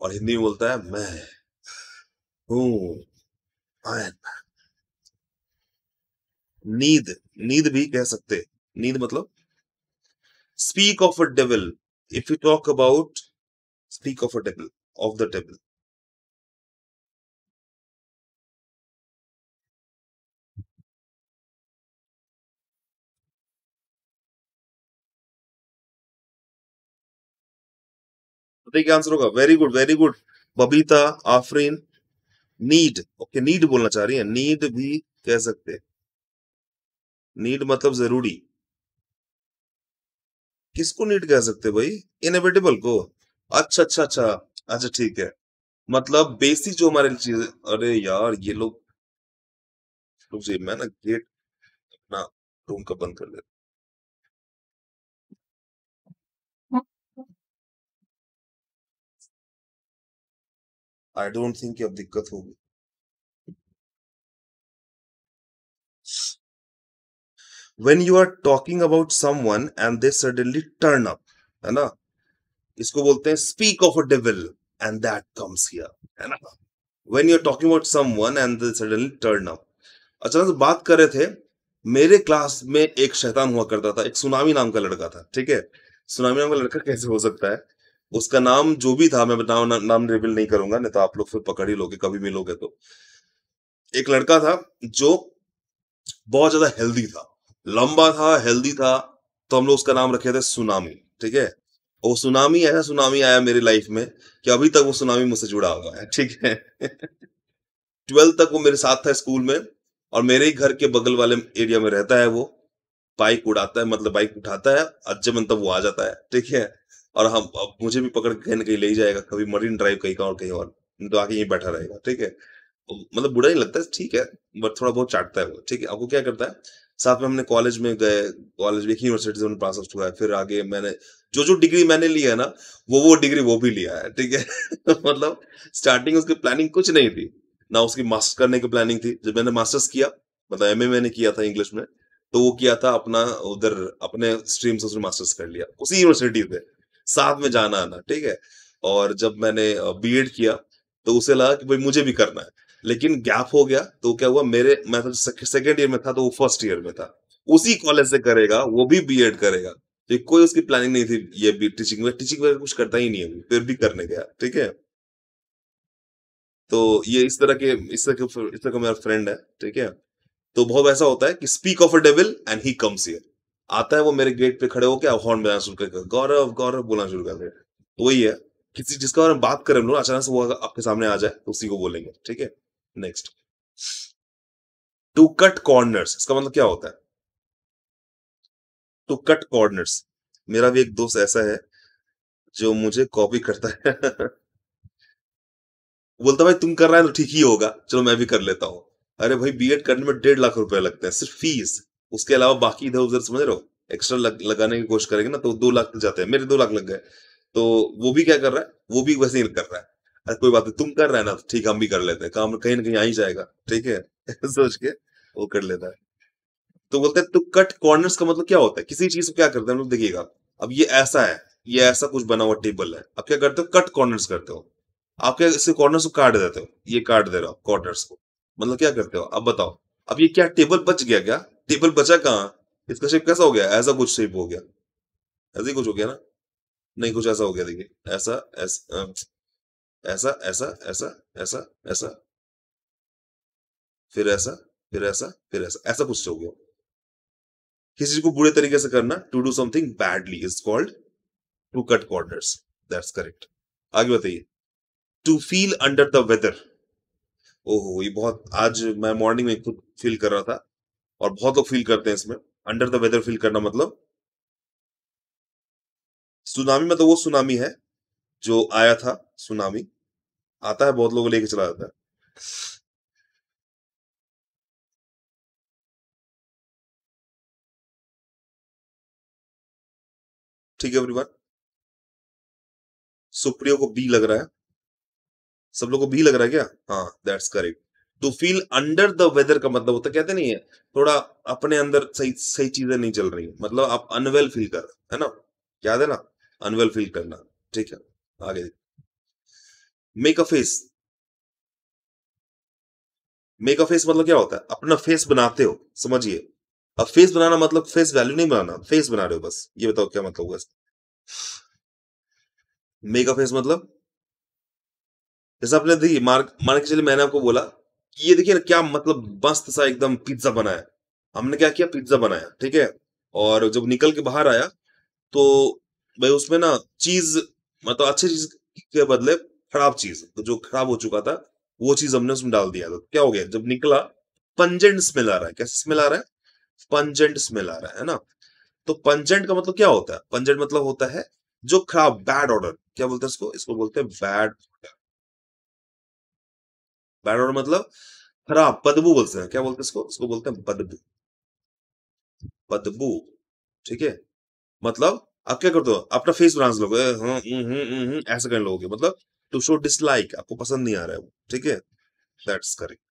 और हिंदी में बोलता है मैं हूं आयरन मैन नींद नींद भी कह सकते नींद मतलब speak of a devil if you talk about speak of a devil of the devil सभी क्या आंसर होगा very good very good Babita Afreen need okay need बोलना चाह रही है नीड भी कह सकते हैं नीड मतलब जरूरी किसको नीड कह सकते भाई इनएविटेबल को अच्छा अच्छा अच्छा अच्छा ठीक है मतलब बेसिक जो हमारे चीज अरे यार ये लोग मैं ना गेट अपना रूम का बंद कर देता आई डोंट थिंक अब दिक्कत होगी when you are talking about someone and they suddenly turn up है ना इसको बोलते हैं speak of a devil and that comes here है ना when you are talking about someone and they suddenly turn up अचानक बात कर रहे थे मेरे क्लास में एक शैतान हुआ करता था एक सुनामी नाम का लड़का था ठीक है सुनामी नाम का लड़का कैसे हो सकता है उसका नाम जो भी था मैं नाम ना, नाम रिविल नहीं करूंगा नहीं तो आप लोग फिर पकड़ ही लोगे कभी मिलोगे तो एक लड़का था जो बहुत ज्यादा हेल्दी था लंबा था हेल्दी था तो हम लोग उसका नाम रखे थे सुनामी ठीक है वो सुनामी ऐसा सुनामी आया मेरी लाइफ में कि अभी तक वो सुनामी मुझसे जुड़ा हुआ है ठीक है ट्वेल्थ तक वो मेरे साथ था स्कूल में और मेरे ही घर के बगल वाले एरिया में रहता है वो बाइक उड़ाता है मतलब बाइक उठाता है अज्जमन तब वो आ जाता है ठीक है और हम अब मुझे भी पकड़ के कहीं ले जाएगा कभी मरीन ड्राइव कहीं का और कहीं और तो आके यहीं बैठा रहेगा ठीक है तो मतलब बुरा नहीं लगता है ठीक है बट थोड़ा बहुत चाटता है वो ठीक है आपको क्या करता है साथ में हमने कॉलेज में गए कॉलेज में एक यूनिवर्सिटी से पास आउट हुआ है फिर आगे मैंने जो जो डिग्री मैंने लिया है ना वो वो डिग्री वो भी लिया है ठीक है मतलब स्टार्टिंग उसकी प्लानिंग कुछ नहीं थी ना उसकी मास्टर्स करने की प्लानिंग थी जब मैंने मास्टर्स किया मतलब एम मैंने किया था इंग्लिश में तो वो किया था अपना उधर अपने स्ट्रीम से उसने मास्टर्स कर लिया उसी यूनिवर्सिटी से साथ में जाना आना ठीक है और जब मैंने बी किया तो उसे लगा कि भाई मुझे भी करना है लेकिन गैप हो गया तो क्या हुआ मेरे मैं तो सेकेंड ईयर में था तो वो फर्स्ट ईयर में था उसी कॉलेज से करेगा वो भी बी करेगा तो कोई उसकी प्लानिंग नहीं थी ये भी टीचिंग में टीचिंग में कुछ करता ही नहीं है फिर भी करने गया ठीक है तो ये इस तरह के इस तरह के इस तरह का मेरा फ्रेंड है ठीक है तो बहुत ऐसा होता है कि speak of a devil and he comes here आता है वो मेरे गेट पे खड़े होकर हॉर्न बजाना शुरू कर गौरव गौरव बोलना शुरू कर दे तो वही है किसी जिसके बारे में बात करें हम लोग अचानक से वो आपके सामने आ जाए तो उसी को बोलेंगे ठीक है नेक्स्ट टू कट कॉर्नर्स इसका मतलब क्या होता है टू कट कॉर्नर्स मेरा भी एक दोस्त ऐसा है जो मुझे कॉपी करता है बोलता भाई तुम कर रहे है तो ठीक ही होगा चलो मैं भी कर लेता हूँ अरे भाई बीएड करने में डेढ़ लाख रुपए लगते हैं सिर्फ फीस उसके अलावा बाकी इधर उधर समझ रहे हो एक्स्ट्रा लग, लगाने की कोशिश करेंगे ना तो दो लाख जाते हैं मेरे दो लाख लग गए तो वो भी क्या कर रहा है वो भी वैसे ही कर रहा है अरे कोई बात नहीं तुम कर रहे हैं ना तो ठीक हम भी कर लेते हैं काम कहीं ना कहीं आ ही जाएगा ठीक है सोच के वो कर लेता है तो बोलते हैं तो कट कॉर्नर्स का मतलब क्या होता है किसी चीज को क्या करते हैं मतलब देखिएगा अब ये ऐसा है ये ऐसा कुछ बना हुआ टेबल है अब क्या करते हो कट कॉर्नर्स करते हो आप क्या इसके कॉर्नर्स को काट देते हो ये काट दे रहे हो कॉर्नर्स को मतलब क्या करते हो अब बताओ अब ये क्या टेबल बच गया क्या टेबल बचा कहाँ इसका शेप कैसा हो गया ऐसा कुछ शेप हो गया ऐसा ही कुछ हो गया ना नहीं कुछ ऐसा हो गया देखिए ऐसा ऐसा ऐसा ऐसा ऐसा ऐसा ऐसा फिर ऐसा फिर ऐसा फिर ऐसा ऐसा कुछ तो हो गया किसी चीज को बुरे तरीके से करना to do something badly is called to cut corners that's correct आगे बताइए to feel under the weather ओहो ये बहुत आज मैं मॉर्निंग में खुद फील कर रहा था और बहुत लोग फील करते हैं इसमें अंडर द वेदर फील करना मतलब सुनामी मतलब वो सुनामी है जो आया था सुनामी आता है बहुत लोगों लेके चला जाता है ठीक है एवरीवन सुप्रियो को बी लग रहा है सब लोग को बी लग रहा है क्या हाँ that's correct to feel under the weather का मतलब होता कहते नहीं है थोड़ा अपने अंदर सही सही चीजें नहीं चल रही मतलब आप अनवेल फील कर है ना याद है ना अनवेल फील करना ठीक है आगे make a face make a face मतलब क्या होता है अपना फेस बनाते हो समझिए अब फेस बनाना मतलब फेस वैल्यू नहीं बनाना फेस बना रहे हो बस ये बताओ क्या मतलब होगा इसका मेक अ फेस मतलब जैसे आपने देखिए मार्क मान के चलिए मैंने आपको बोला ये देखिए ना क्या मतलब मस्त सा एकदम पिज्जा बनाया हमने क्या किया पिज्जा बनाया ठीक है और जब निकल के बाहर आया तो भाई उसमें ना चीज मतलब अच्छी चीज के बदले खराब चीज तो जो खराब हो चुका था वो चीज हमने उसमें डाल दिया था तो क्या हो गया जब निकला पंजेंट स्मेल आ रहा है कैसे स्मेल आ रहा है पंजेंट स्मेल आ रहा है ना तो पंजेंट का मतलब क्या होता है पंजेंट मतलब होता है जो खराब बैड ऑर्डर क्या बोलते हैं इसको इसको बोलते हैं बैड ऑर्डर बैड ऑर्डर मतलब खराब बदबू बोलते हैं क्या बोलते हैं इसको इसको बोलते हैं बदबू बदबू ठीक है मतलब आप क्या करते हो अपना फेस ब्रांच लोग ऐसे करने लोगे मतलब टू शो डिसलाइक आपको पसंद नहीं आ रहा है वो ठीक है दैट्स करेक्ट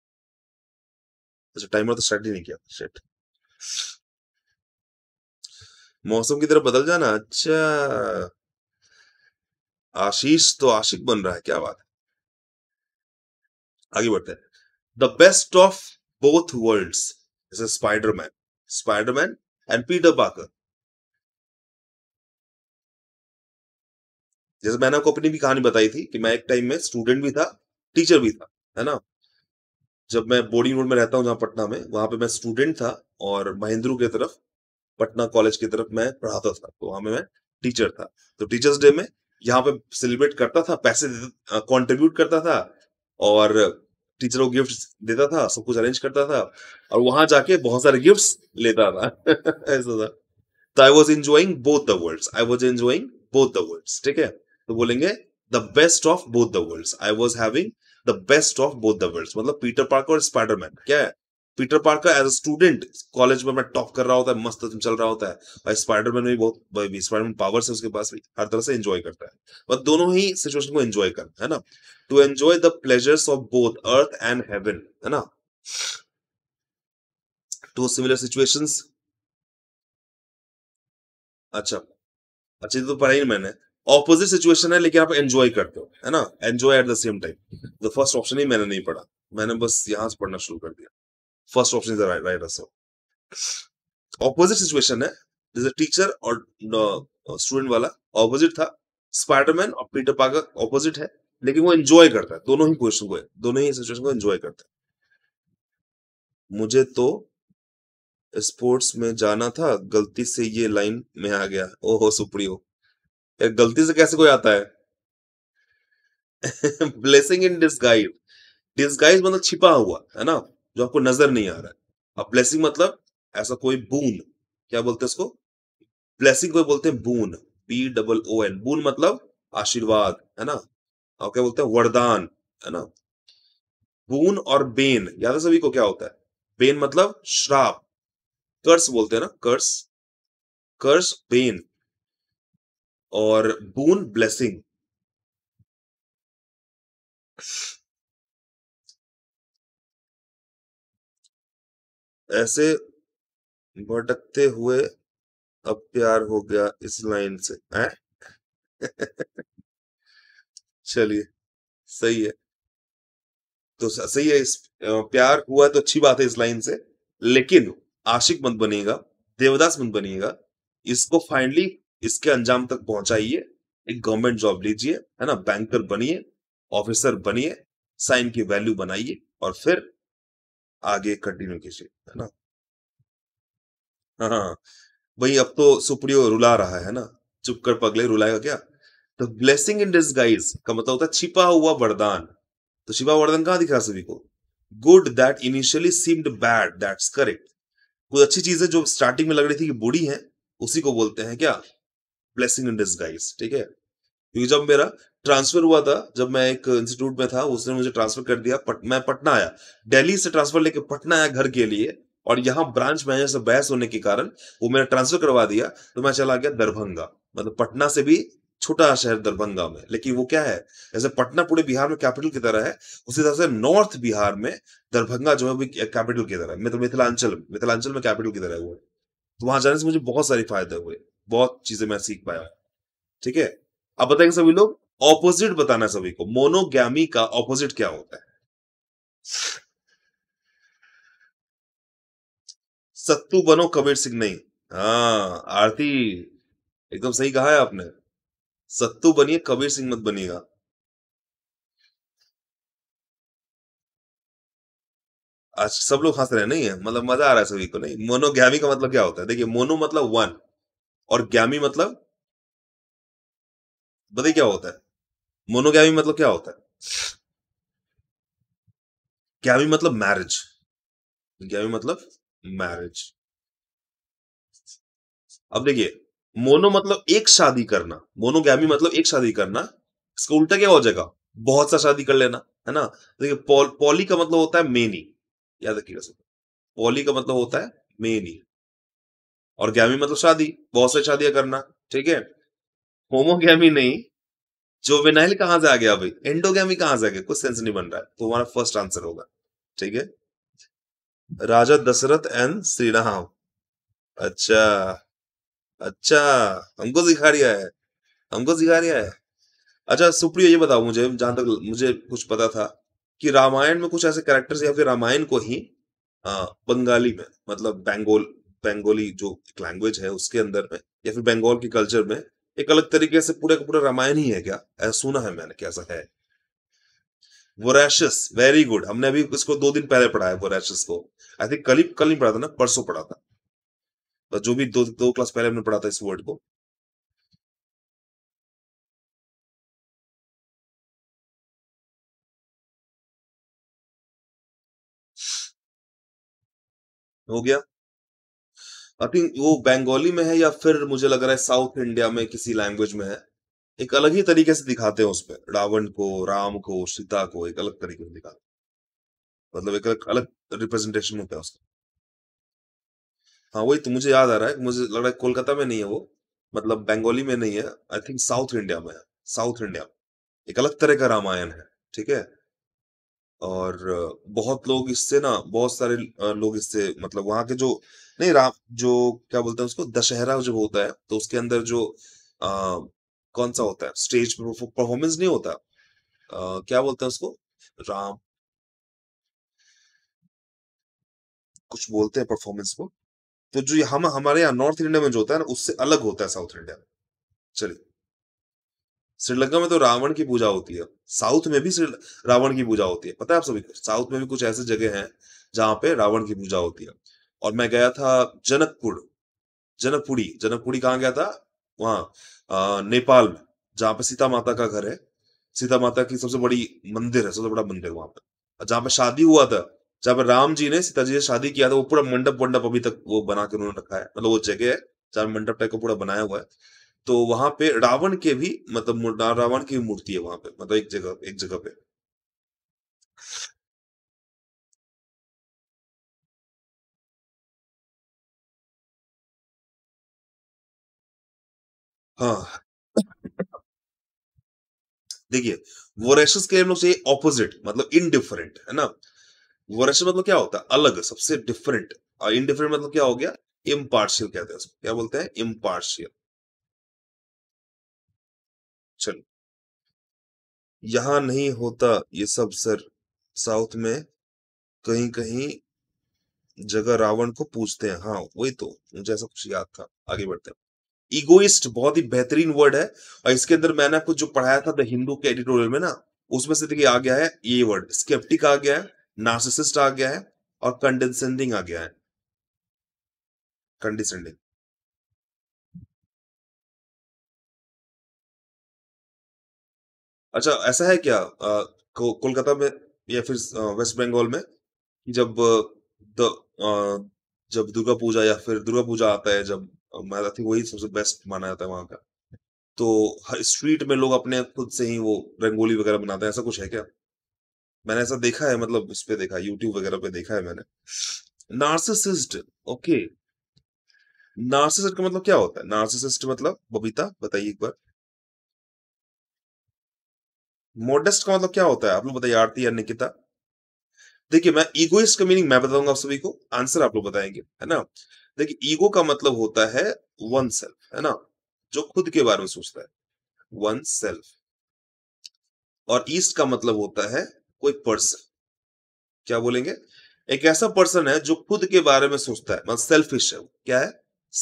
अच्छा टाइमर तो स्टार्ट ही नहीं किया शेट मौसम की तरफ बदल जाना अच्छा आशीष तो आशिक बन रहा है क्या बात आगे बढ़ते हैं the best of both world जैसे Spiderman Spiderman and Peter Parker जैसे मैंने आपको अपनी भी कहानी बताई थी कि मैं एक टाइम में स्टूडेंट भी था टीचर भी था है ना जब मैं बोर्डिंग रोड में रहता हूँ जहां पटना में वहां पे मैं स्टूडेंट था और महेंद्रू की तरफ पटना कॉलेज की तरफ मैं पढ़ाता था तो वहां पे मैं टीचर था तो टीचर्स डे में यहाँ पे सेलिब्रेट करता था पैसे कॉन्ट्रीब्यूट करता था और टीचरों को गिफ्ट देता था सब कुछ अरेंज करता था और वहां जाके बहुत सारे गिफ्ट लेता था ऐसा था तो I was enjoying both the world I was enjoying both the world ठीक है तो बोलेंगे the best of both the world I was having the best of both the world मतलब पीटर पार्क और स्पाइडरमैन क्या है Peter Parker as a student college में मैं टॉप कर रहा होता है मस्त चल रहा होता है और स्पाइडरमैन भी बहुत स्पाइडरमैन पावर्स है उसके पास भी हर तरह से एंजॉय करता है बट दोनों ही सिचुएशन को एंजॉय कर है ना to enjoy the pleasures of both earth and heaven है ना टू सिमिलर सिचुएशन अच्छा अच्छी तो पढ़ाई नहीं मैंने ऑपोजिट सिचुएशन है लेकिन आप एंजॉय करते हो है ना enjoy at the same time the first option ही मैंने नहीं पढ़ा मैंने बस यहां से पढ़ना शुरू कर दिया first option is the right right answer opposite situation है जैसे टीचर और स्टूडेंट वाला ऑपोजिट था स्पाइडरमैन और पीटर पार्कर ऑपोजिट है लेकिन वो एंजॉय करता है दोनों ही पोजिशन को दोनों ही सिचुएशन को एंजॉय करता है मुझे तो स्पोर्ट्स में जाना था गलती से ये लाइन में आ गया ओहो सुप्रियो यार गलती से कैसे कोई आता है ब्लेसिंग इन डिस्गाइज डिस्गाइज मतलब छिपा हुआ है ना जो आपको नजर नहीं आ रहा है अब ब्लेसिंग मतलब ऐसा कोई बून क्या बोलते हैं इसको ब्लेसिंग को बोलते हैं boon B double O N boon मतलब आशीर्वाद है ना और क्या बोलते हैं वरदान है ना बून और बेन याद है सभी को क्या होता है बेन मतलब श्राप कर्स बोलते हैं ना कर्स कर्स बेन और बून ब्लेसिंग ऐसे भटकते हुए अब प्यार हो गया इस लाइन से हैं चलिए सही है तो सही है इस प्यार हुआ तो अच्छी बात है इस लाइन से लेकिन आशिक मत बनेगा देवदास मत बनिएगा इसको फाइनली इसके अंजाम तक पहुंचाइए एक गवर्नमेंट जॉब लीजिए है ना बैंकर बनिए ऑफिसर बनिए साइन की वैल्यू बनाइए और फिर आगे कंटिन्यू कीजिए है ना हाँ भाई अब तो सुप्रियो रुला रहा है ना चुप कर पगले रुलाएगा क्या तो ब्लेसिंग इन डिस गाइज का मतलब होता है छिपा हुआ वरदान तो छिपा वरदान कहां दिख रहा सभी को good that initially seemed bad that's correct कुछ अच्छी चीजें जो स्टार्टिंग में लग रही थी कि बुरी है उसी को बोलते हैं क्या ब्लेसिंग इन डिस गाइज ठीक है क्योंकि जब मेरा ट्रांसफर हुआ था जब मैं एक इंस्टीट्यूट में था उसने मुझे ट्रांसफर कर दिया पट, मैं पटना आया दिल्ली से ट्रांसफर लेके पटना आया घर के लिए और यहाँ ब्रांच मैनेजर से बहस होने के कारण वो मेरा ट्रांसफर करवा दिया तो मैं चला गया दरभंगा मतलब पटना से भी छोटा शहर दरभंगा में लेकिन वो क्या है जैसे पटना पूरे बिहार में कैपिटल की तरह है उसी तरह से नॉर्थ बिहार में दरभंगा जो है कैपिटल की तरह है मतलब मिथिलांचल मिथिलांचल में कैपिटल की तरह हुआ तो वहां जाने से मुझे बहुत सारे फायदे हुए बहुत चीजें मैं सीख पाया ठीक है अब बताएंगे सभी लोग ऑपोजिट बताना सभी को मोनोगी का ऑपोजिट क्या होता है सत्तू बनो कबीर सिंह नहीं हाँ आरती एकदम सही कहा है आपने सत्तू बनिए कबीर सिंह मत बनिएगा आज सब लोग हंस रहे हैं नहीं है मतलब मजा आ रहा है सभी को नहीं मोनोग्यामी का मतलब क्या होता है देखिए मोनो मतलब वन और ग्यामी मतलब बताइए क्या होता है मोनोगैमी मतलब क्या होता है गैमी मतलब मैरिज गैमी मतलब मैरिज अब देखिए मोनो मतलब एक शादी करना मोनोगैमी मतलब एक शादी करना इसका उल्टा क्या हो जाएगा बहुत सा शादी कर लेना है ना देखिए पॉल पॉली का मतलब होता है मेनी याद रखिएगा सब पॉली का मतलब होता है मेनी और गैमी मतलब शादी बहुत सारी शादियां करना ठीक है होमोगैमी नहीं जो विनाइल कहां से आ गया भाई एंडोगी कहां से आ गया कुछ सेंस नहीं बन रहा है तो हमारा फर्स्ट आंसर होगा ठीक है राजा दशरथ एंड श्रीराम अच्छा अच्छा हमको सिखा रिया है हमको सिखा रिया है अच्छा सुप्रियो ये बताओ मुझे जहां तक मुझे कुछ पता था कि रामायण में कुछ ऐसे कैरेक्टर्स या फिर रामायण को ही आ, बंगाली में मतलब बंगाल बंगाली जो लैंग्वेज है उसके अंदर में या फिर बंगाल के कल्चर में एक अलग तरीके से पूरे का पूरा रामायण ही है क्या ऐसा सुना है मैंने कैसा है वोरेशियस वेरी गुड हमने अभी इसको दो दिन पहले पढ़ा है वोरेशियस को आई थिंक कल ही कल नहीं पढ़ा था ना परसों पढ़ा था तो जो भी दो दो क्लास पहले हमने पढ़ा था इस वर्ड को हो गया आई थिंक वो बंगाली में है या फिर मुझे लग रहा है साउथ इंडिया में किसी लैंग्वेज में है एक अलग ही तरीके से दिखाते हैं उसमें रावण को राम को सीता को एक अलग तरीके से दिखाते हैं मतलब एक अलग अलग रिप्रेजेंटेशन होता है उसका हाँ वही तो मुझे याद आ रहा है मुझे लग रहा है कोलकाता में नहीं है वो मतलब बंगाली में नहीं है आई थिंक साउथ इंडिया में है साउथ इंडिया में एक अलग तरह का रामायण है ठीक है और बहुत लोग इससे ना बहुत सारे लोग इससे मतलब वहां के जो नहीं राम जो क्या बोलते हैं उसको दशहरा जब होता है तो उसके अंदर जो आ, कौन सा होता है स्टेज परफॉर्मेंस नहीं होता आ, क्या बोलते हैं उसको राम कुछ बोलते हैं परफॉर्मेंस को तो जो हम हमारे यहाँ नॉर्थ इंडिया में जो होता है ना उससे अलग होता है साउथ इंडिया में चलिए श्रीलंका में तो रावण की पूजा होती है साउथ में भी रावण की पूजा होती है पता है आप सभी को साउथ में भी कुछ ऐसे जगह हैं जहाँ पे रावण की पूजा होती है और मैं गया था जनकपुर जनकपुरी जनकपुरी कहाँ गया था वहाँ नेपाल में जहाँ पे सीता माता का घर है सीता माता की सबसे बड़ी मंदिर है सबसे बड़ा मंदिर वहां पर जहां पे शादी हुआ था जहां पर राम जी ने सीता जी से शादी किया था वो पूरा मंडप वंडप अभी तक वो बना के उन्होंने रखा है मतलब वो जगह है जहां मंडप टाइप का पूरा बनाया हुआ है तो वहां पे रावण के भी मतलब रावण की मूर्ति है वहां पे मतलब एक जगह एक जगह पे हाँ देखिए वोरेशस के लोग से ऑपोजिट मतलब इनडिफरेंट है ना वोरेशस मतलब क्या होता है अलग सबसे डिफरेंट और इनडिफरेंट मतलब क्या हो गया इम्पार्शियल कहते हैं क्या बोलते हैं इम्पार्शियल चल यहां नहीं होता ये सब सर साउथ में कहीं कहीं जगह रावण को पूछते हैं हाँ वही तो मुझे ऐसा कुछ याद था आगे बढ़ते हैं इगोइस्ट बहुत ही बेहतरीन वर्ड है और इसके अंदर मैंने आपको जो पढ़ाया था द हिंदू के एडिटोरियल में ना उसमें से देखिए आ गया है ये वर्ड स्केप्टिक आ गया है नार्सिसिस्ट आ गया है और कंडेंसेंडिंग आ गया है कंडिसेंडिंग अच्छा ऐसा है क्या कोलकाता में या फिर वेस्ट बंगाल में जब द जब दुर्गा पूजा या फिर दुर्गा पूजा आता है जब मैं थिंक वही सबसे बेस्ट माना जाता है वहां का तो हर स्ट्रीट में लोग अपने खुद से ही वो रंगोली वगैरह बनाते हैं ऐसा कुछ है क्या मैंने ऐसा देखा है मतलब इस पे देखा यूट्यूब वगैरह पे देखा है मैंने नार्सिसिस्ट ओके नार्सिसिस्ट का मतलब क्या होता है नार्सिसिस्ट मतलब बबीता बताइए एक बार मोडेस्ट का मतलब क्या होता है आप लोग बताइए आरती या निकिता देखिए मैं ईगोइस्ट का मीनिंग मैं बताऊंगा आप सभी को आंसर आप लोग बताएंगे है ना देखिए ईगो का मतलब होता है वन सेल्फ है ना जो खुद के बारे में सोचता है वन सेल्फ और ईस्ट का मतलब होता है कोई पर्सन क्या बोलेंगे एक ऐसा पर्सन है जो खुद के बारे में सोचता है मतलब सेल्फिश है क्या है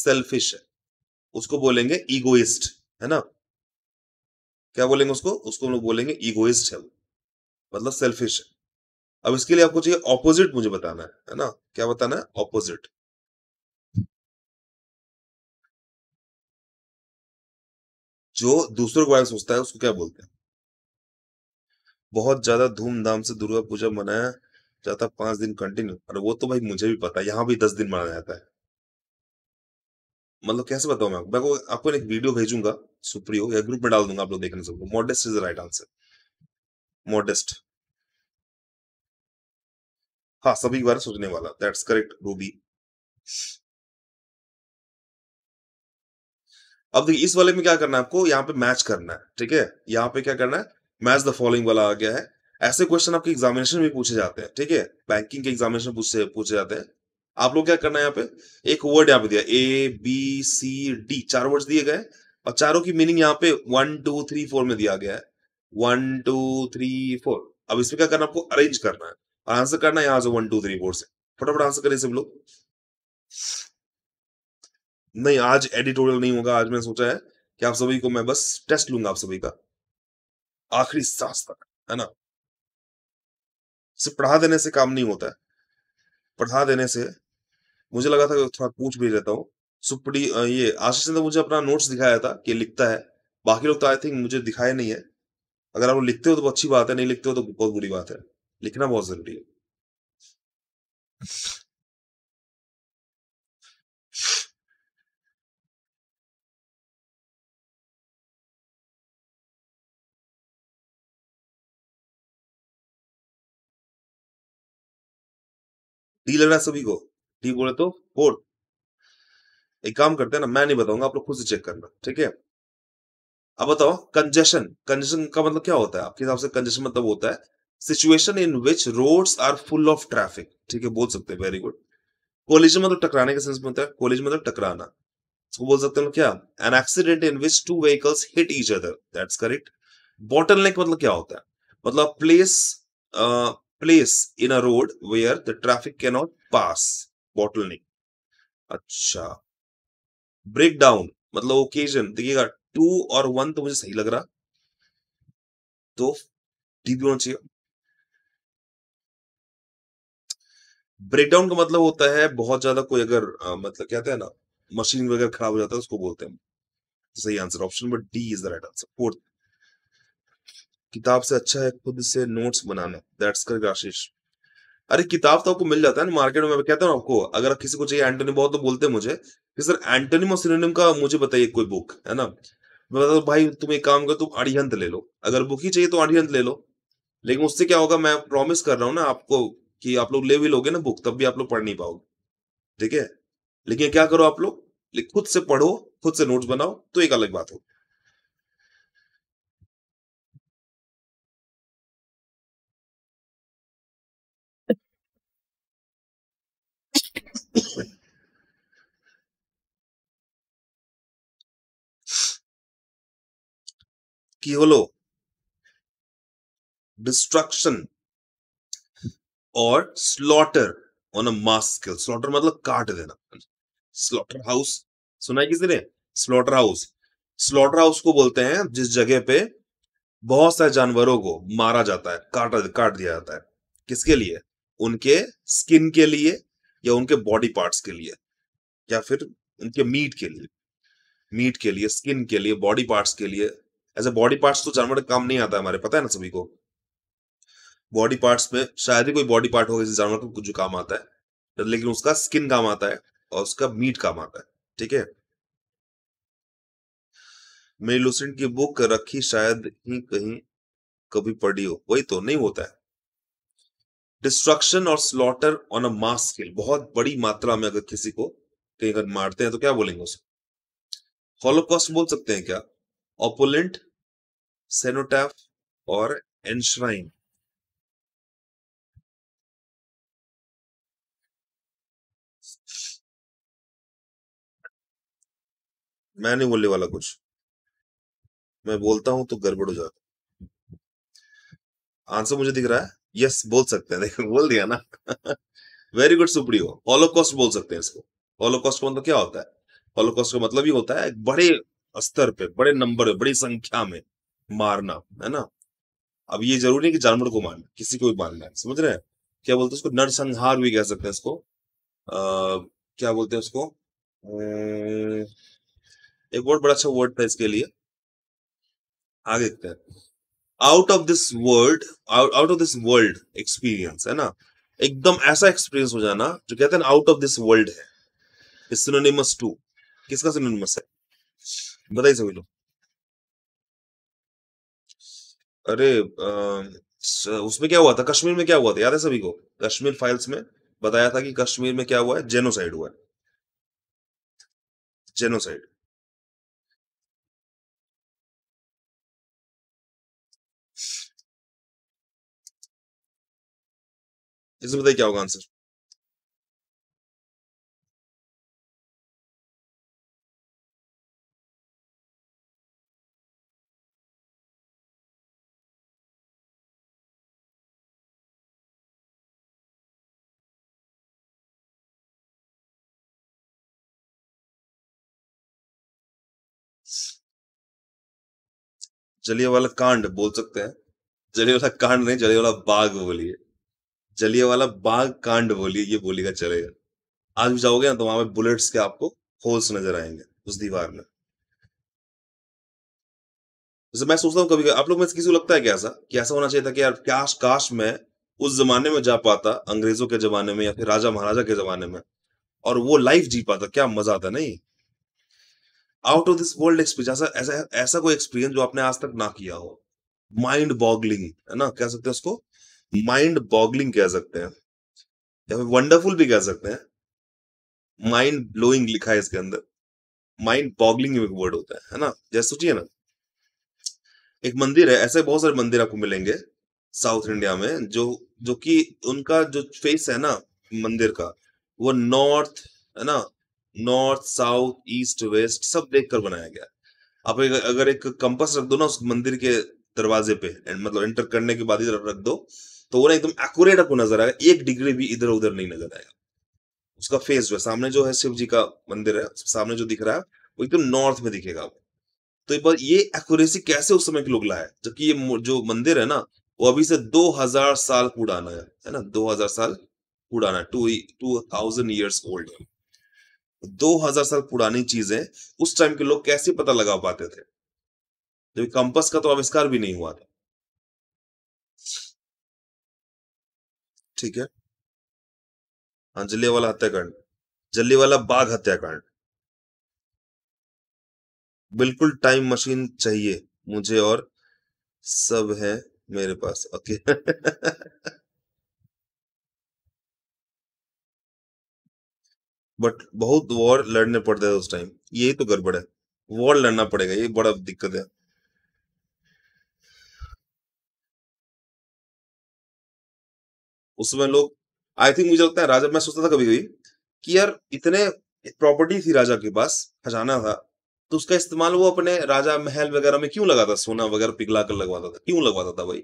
सेल्फिश है उसको बोलेंगे ईगोइस्ट है ना क्या बोलेंगे उसको उसको हम लोग बोलेंगे ईगोइस्ट है वो मतलब सेल्फिश है अब इसके लिए आपको चाहिए ऑपोजिट मुझे बताना है है ना क्या बताना है ऑपोजिट जो दूसरों के बारे में सोचता है उसको क्या बोलते हैं बहुत ज्यादा धूमधाम से दुर्गा पूजा मनाया जाता पांच दिन कंटिन्यू और वो तो भाई मुझे भी पता है यहां भी दस दिन मनाया जाता है मतलब कैसे बताऊं मैं आपको आपको एक वीडियो भेजूंगा सुप्रियो या ग्रुप में डाल दूंगा आप लोग देखने सबको modest is the right answer modest हाँ सभी बार सोचने वाला दैट्स करेक्ट रूबी अब देखिए इस वाले में क्या करना है आपको यहाँ पे मैच करना है ठीक है यहाँ पे क्या करना है मैच द फॉलोइंग वाला आ गया है ऐसे क्वेश्चन आपके एग्जामिनेशन में पूछे जाते हैं ठीक है बैंकिंग के एग्जामिनेशन पूछे जाते हैं आप लोग क्या करना है यहाँ पे एक वर्ड यहाँ पे दिया ए बी सी डी चार वर्ड दिए गए और चारों की मीनिंग यहाँ पे वन टू थ्री फोर में दिया गया है वन टू थ्री फोर अब इसमें क्या करना आपको अरेंज करना है और आंसर करना है यहां से वन टू थ्री फोर से फटाफट आंसर करें सब लोग नहीं आज एडिटोरियल नहीं होगा आज मैंने सोचा है कि आप सभी को मैं बस टेस्ट लूंगा आप सभी का आखिरी सांस तक है ना सिर्फ पढ़ा देने से काम नहीं होता है पढ़ा देने से मुझे लगा था थोड़ा पूछ भी लेता हूँ सुपड़ी ये आशीष ने तो मुझे अपना नोट्स दिखाया था कि लिखता है बाकी लोग तो आई थिंक मुझे दिखाया नहीं है अगर आप लिखते हो तो अच्छी बात है नहीं लिखते हो तो बहुत बुरी बात है लिखना बहुत जरूरी है डी लग रहा है सभी को ठीक बोले तो फोर एक काम करते हैं ना मैं नहीं बताऊंगा आप लोग खुद से चेक करना ठीक है अब बताओ कंजेशन कंजेशन का मतलब क्या होता है आपके हिसाब से कंजेशन मतलब होता है situation in which roads are full of traffic ठीक है बोल सकते हैं वेरी गुड कोलिजन मतलब टकराने के सेंस में होता है कोलिजन मतलब टकराना इसको बोल सकते हैं क्या an accident in which two vehicles hit each other that's correct bottleneck मतलब क्या होता है मतलब place place in a road where the traffic can not pass bottle अच्छा ब्रेक डाउन मतलब ओकेजन देखिएगा टू और वन तो मुझे सही लग रहा तो डी भी होना चाहिए ब्रेकडाउन का मतलब होता है बहुत ज्यादा कोई अगर आ, मतलब कहते हैं ना मशीन वगैरह खराब हो जाता है उसको बोलते हैं तो सही answer option number D is the right answer fourth किताब से अच्छा है खुद से नोट्स बनाना दैट्स कर आशीष अरे किताब तो आपको मिल जाता है ना मार्केट में कहता हूँ आपको अगर किसी को चाहिए एंटोनी बहुत तो बोलते हैं मुझे कि सर एंटोनी और का मुझे बताइए कोई बुक है ना मैं बता भाई तुम एक काम करो तुम अड़ियंत ले लो अगर बुक ही चाहिए तो अड़ियंत ले लो लेकिन उससे क्या होगा मैं प्रॉमिस कर रहा हूँ ना आपको कि आप लोग ले भी लोगे ना बुक तब भी आप लोग पढ़ नहीं पाओगे ठीक है लेकिन क्या करो आप लोग खुद से पढ़ो खुद से नोट्स बनाओ तो एक अलग बात होगी কি হলো डिस्ट्रक्शन और slaughter on a mass scale slaughter मतलब काट देना स्लॉटर हाउस सुना है किसी ने स्लॉटर हाउस स्लॉटर हाउस को बोलते हैं जिस जगह पे बहुत सारे जानवरों को मारा जाता है काटा काट दिया जाता है किसके लिए उनके स्किन के लिए या उनके बॉडी पार्ट्स के लिए या फिर उनके मीट के लिए मीट के लिए स्किन के लिए बॉडी पार्ट्स के लिए एज ए बॉडी पार्ट्स तो जानवर का काम नहीं आता हमारे पता है ना सभी को बॉडी पार्ट्स में शायद ही कोई बॉडी पार्ट होगा जिस जानवर का कुछ काम आता है लेकिन उसका स्किन काम आता है और उसका मीट काम आता है ठीक है मेरी लूसेंट की बुक रखी शायद ही कहीं कभी पड़ी हो वही तो नहीं होता है डिस्ट्रक्शन और slaughter on a mass scale बहुत बड़ी मात्रा में अगर किसी को कहीं अगर मारते हैं तो क्या बोलेंगे उसे हॉलोकॉस्ट बोल सकते हैं क्या ओपोलेंट सेनोटाफ और एनश्राइन मैं नहीं बोलने वाला कुछ मैं बोलता हूं तो गड़बड़ हो जाता आंसर मुझे दिख रहा है यस बोल सकते हैं देखो बोल दिया ना वेरी गुड सुप्रियो हॉलोकॉस्ट बोल सकते हैं इसको ऑलोकॉस्ट का मतलब क्या होता है हॉलोकॉस्ट का मतलब ही होता है एक बड़े स्तर पे बड़े नंबर में बड़ी संख्या में मारना है ना अब ये जरूरी है कि जानवर को मारना किसी को भी मारना है समझ रहे हैं क्या बोलते हैं उसको नरसंहार भी कह सकते हैं इसको क्या बोलते हैं उसको एक बहुत बड़ा अच्छा वर्ड था इसके लिए आगे देखते हैं out of this world out of this world experience है ना एकदम ऐसा एक्सपीरियंस हो जाना जो कहते हैं आउट ऑफ दिस वर्ल्ड है सिनोनिमस टू किसका सिनोनिमस है बताइए सभी लोग अरे उसमें क्या हुआ था? कश्मीर में क्या हुआ था? याद है सभी को? कश्मीर फाइल्स में बताया था कि कश्मीर में क्या हुआ है? जेनोसाइड हुआ है। जेनोसाइड। इसमें बताइए क्या होगा आंसर? जलिया वाला कांड बोल सकते हैं जलिया वाला कांड नहीं जलिया वाला बाघ बोलिए जलिया वाला बाघ कांड बोलिए ये बोलेगा चलेगा आज भी जाओगे ना तो वहां पर बुलेट्स के आपको होल्स नजर आएंगे उस दीवार में जैसे मैं सोचता हूँ कभी आप लोग में किसी को लगता है कि ऐसा कि ऐसा होना चाहिए था कि यार काश काश मैं उस जमाने में जा पाता अंग्रेजों के जमाने में या फिर राजा महाराजा के जमाने में और वो लाइफ जी पाता क्या मजा आता नहीं out of this world experience ऐसा ऐसा कोई एक्सपीरियंस जो आपने आज तक ना किया हो माइंड बॉगलिंग है ना कह सकते हैं उसको माइंड बॉगलिंग कह सकते हैं या फिर वंडरफुल भी कह सकते हैं माइंड ब्लोइंग लिखा है इसके अंदर माइंड बॉगलिंग एक वर्ड होता है है ना जैसे सोचिए ना एक मंदिर है ऐसे बहुत सारे मंदिर आपको मिलेंगे साउथ इंडिया में जो जो कि उनका जो फेस है ना मंदिर का वो नॉर्थ है ना नॉर्थ साउथ ईस्ट वेस्ट सब देखकर बनाया गया आप एक, अगर एक कंपस रख दो ना उस मंदिर के दरवाजे पे मतलब एंटर करने के बाद इधर रख दो तो वो ना एकदम एक्यूरेट आपको नजर आएगा एक डिग्री भी इधर उधर नहीं नजर आएगा उसका फेस जो है सामने जो है शिव जी का मंदिर है सामने जो दिख रहा है वो एकदम नॉर्थ में दिखेगा वो तो एक बार ये एक्यूरेसी कैसे उस समय के लोग लाए जबकि ये जो मंदिर है ना वो अभी से 2000 साल पुराना है है ना 2000 साल पुराना two two thousand years old है 2000 साल पुरानी चीज है उस टाइम के लोग कैसे पता लगा पाते थे जब कंपस का तो आविष्कार भी नहीं हुआ था ठीक है हाँ जल्लेवाला हत्याकांड वाला बाघ हत्याकांड बिल्कुल टाइम मशीन चाहिए मुझे और सब है मेरे पास ओके बट बहुत वॉर लड़ने पड़ते थे उस टाइम यही तो गड़बड़ है वॉर लड़ना पड़ेगा ये बड़ा दिक्कत है उसमें लोग आई थिंक मुझे लगता है राजा मैं सोचता था कभी कभी कि यार इतने प्रॉपर्टी थी राजा के पास खजाना था तो उसका इस्तेमाल वो अपने राजा महल वगैरह में क्यों लगाता सोना वगैरह पिघला कर लगवाता था क्यों लगवाता था भाई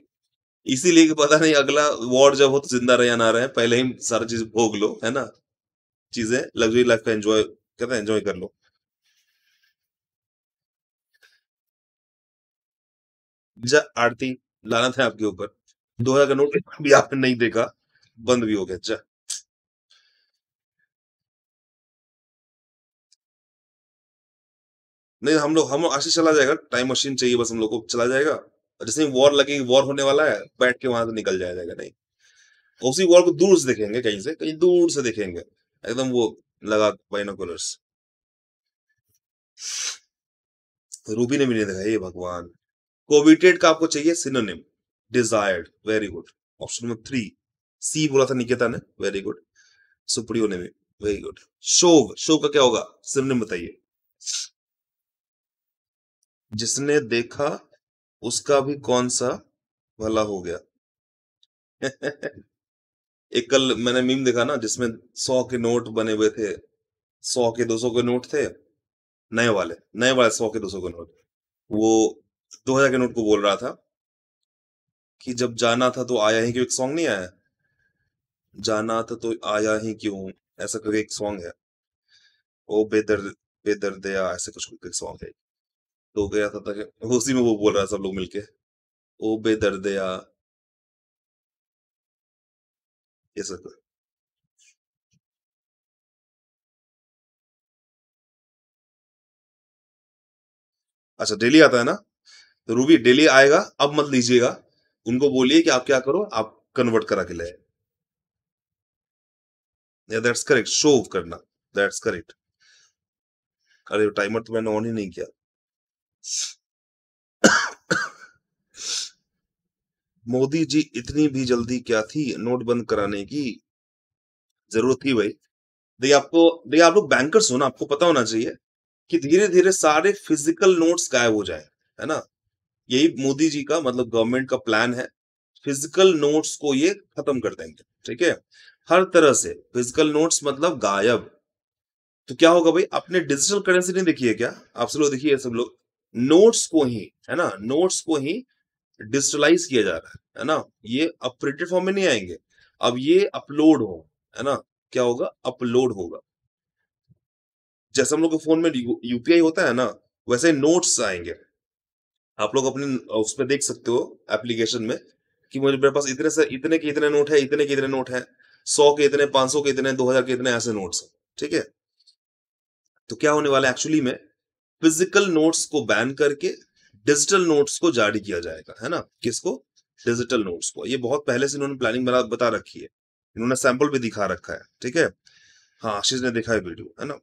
इसीलिए पता नहीं अगला वॉर जब हो तो जिंदा रहे या ना रहे पहले ही सारी चीज भोग लो है ना चीजें लग्जरी लाइफ का एंजॉय कहते हैं एंजॉय कर लो आरती लाना था आपके ऊपर दो हजार का नोट भी आपने नहीं देखा बंद भी हो गया जा नहीं हम लोग हम आशीष चला जाएगा टाइम मशीन चाहिए बस हम लोग को चला जाएगा जैसे वॉर लगेगी वॉर होने वाला है बैठ के वहां से निकल जाएगा नहीं उसी वॉर को दूर से देखेंगे कहीं से कहीं दूर से देखेंगे एकदम वो लगा बाइनोकुलर्स रूबी ने भी नहीं देखा ये भगवान कोविटेड का आपको चाहिए synonym desired very good option number three C बोला था निकेता ने वेरी गुड सुप्रियो ने भी वेरी गुड शोव शोव का क्या होगा सिनोनिम बताइए जिसने देखा उसका भी कौन सा भला हो गया एक कल मैंने मीम देखा ना जिसमें सौ के नोट बने हुए थे सौ के दो सौ के नोट थे नए वाले नए वाले सौ के दो सौ के नोट वो दो हजार के नोट को बोल रहा था कि जब जाना था तो आया ही क्यों एक सॉन्ग नहीं आया जाना था तो आया ही क्यों ऐसा करके एक सॉन्ग है ओ बेदर बेदर दया ऐसे कुछ कुछ सॉन्ग है तो गया था, था उसी में वो बोल रहा है सब लोग मिलके ओ बेदर दया Yazıklar. अच्छा डेली आता है ना तो रूबी डेली आएगा अब मत लीजिएगा उनको बोलिए कि आप क्या करो आप कन्वर्ट करा के ले दैट्स करेक्ट शो करना दैट्स करेक्ट अरे टाइमर तो मैंने ऑन ही नहीं किया मोदी जी इतनी भी जल्दी क्या थी नोट बंद कराने की जरूरत थी भाई देखिए आपको देखिए आप लोग बैंकर्स हो ना आपको पता होना चाहिए कि धीरे धीरे सारे फिजिकल नोट्स गायब हो जाए है ना यही मोदी जी का मतलब गवर्नमेंट का प्लान है फिजिकल नोट्स को ये खत्म कर देंगे ठीक है हर तरह से फिजिकल नोट्स मतलब गायब तो क्या होगा भाई अपने डिजिटल करेंसी नहीं देखिए क्या आप सब लोग देखिए सब लोग नोट्स को ही है ना नोट्स को ही डिजिटलाइज किया जा रहा है है ना ये अब प्रिंटेड फॉर्म में नहीं आएंगे अब ये अपलोड हो है ना क्या होगा अपलोड होगा जैसे हम लोग के फोन में यूपीआई होता है ना वैसे नोट्स आएंगे आप लोग अपने उस पर देख सकते हो एप्लीकेशन में कि मुझे मेरे पास इतने से इतने के इतने नोट है इतने के इतने नोट है सौ के इतने पांच सौ के इतने दो हजार के इतने ऐसे नोट्स हैं ठीक है तो क्या होने वाला है एक्चुअली में फिजिकल नोट्स को बैन करके डिजिटल नोट्स को जारी किया जाएगा है ना किसको डिजिटल नोट्स को ये बहुत पहले से इन्होंने प्लानिंग बना बता रखी है इन्होंने सैंपल भी दिखा रखा है ठीक है हाँ आशीष ने देखा है वीडियो है ना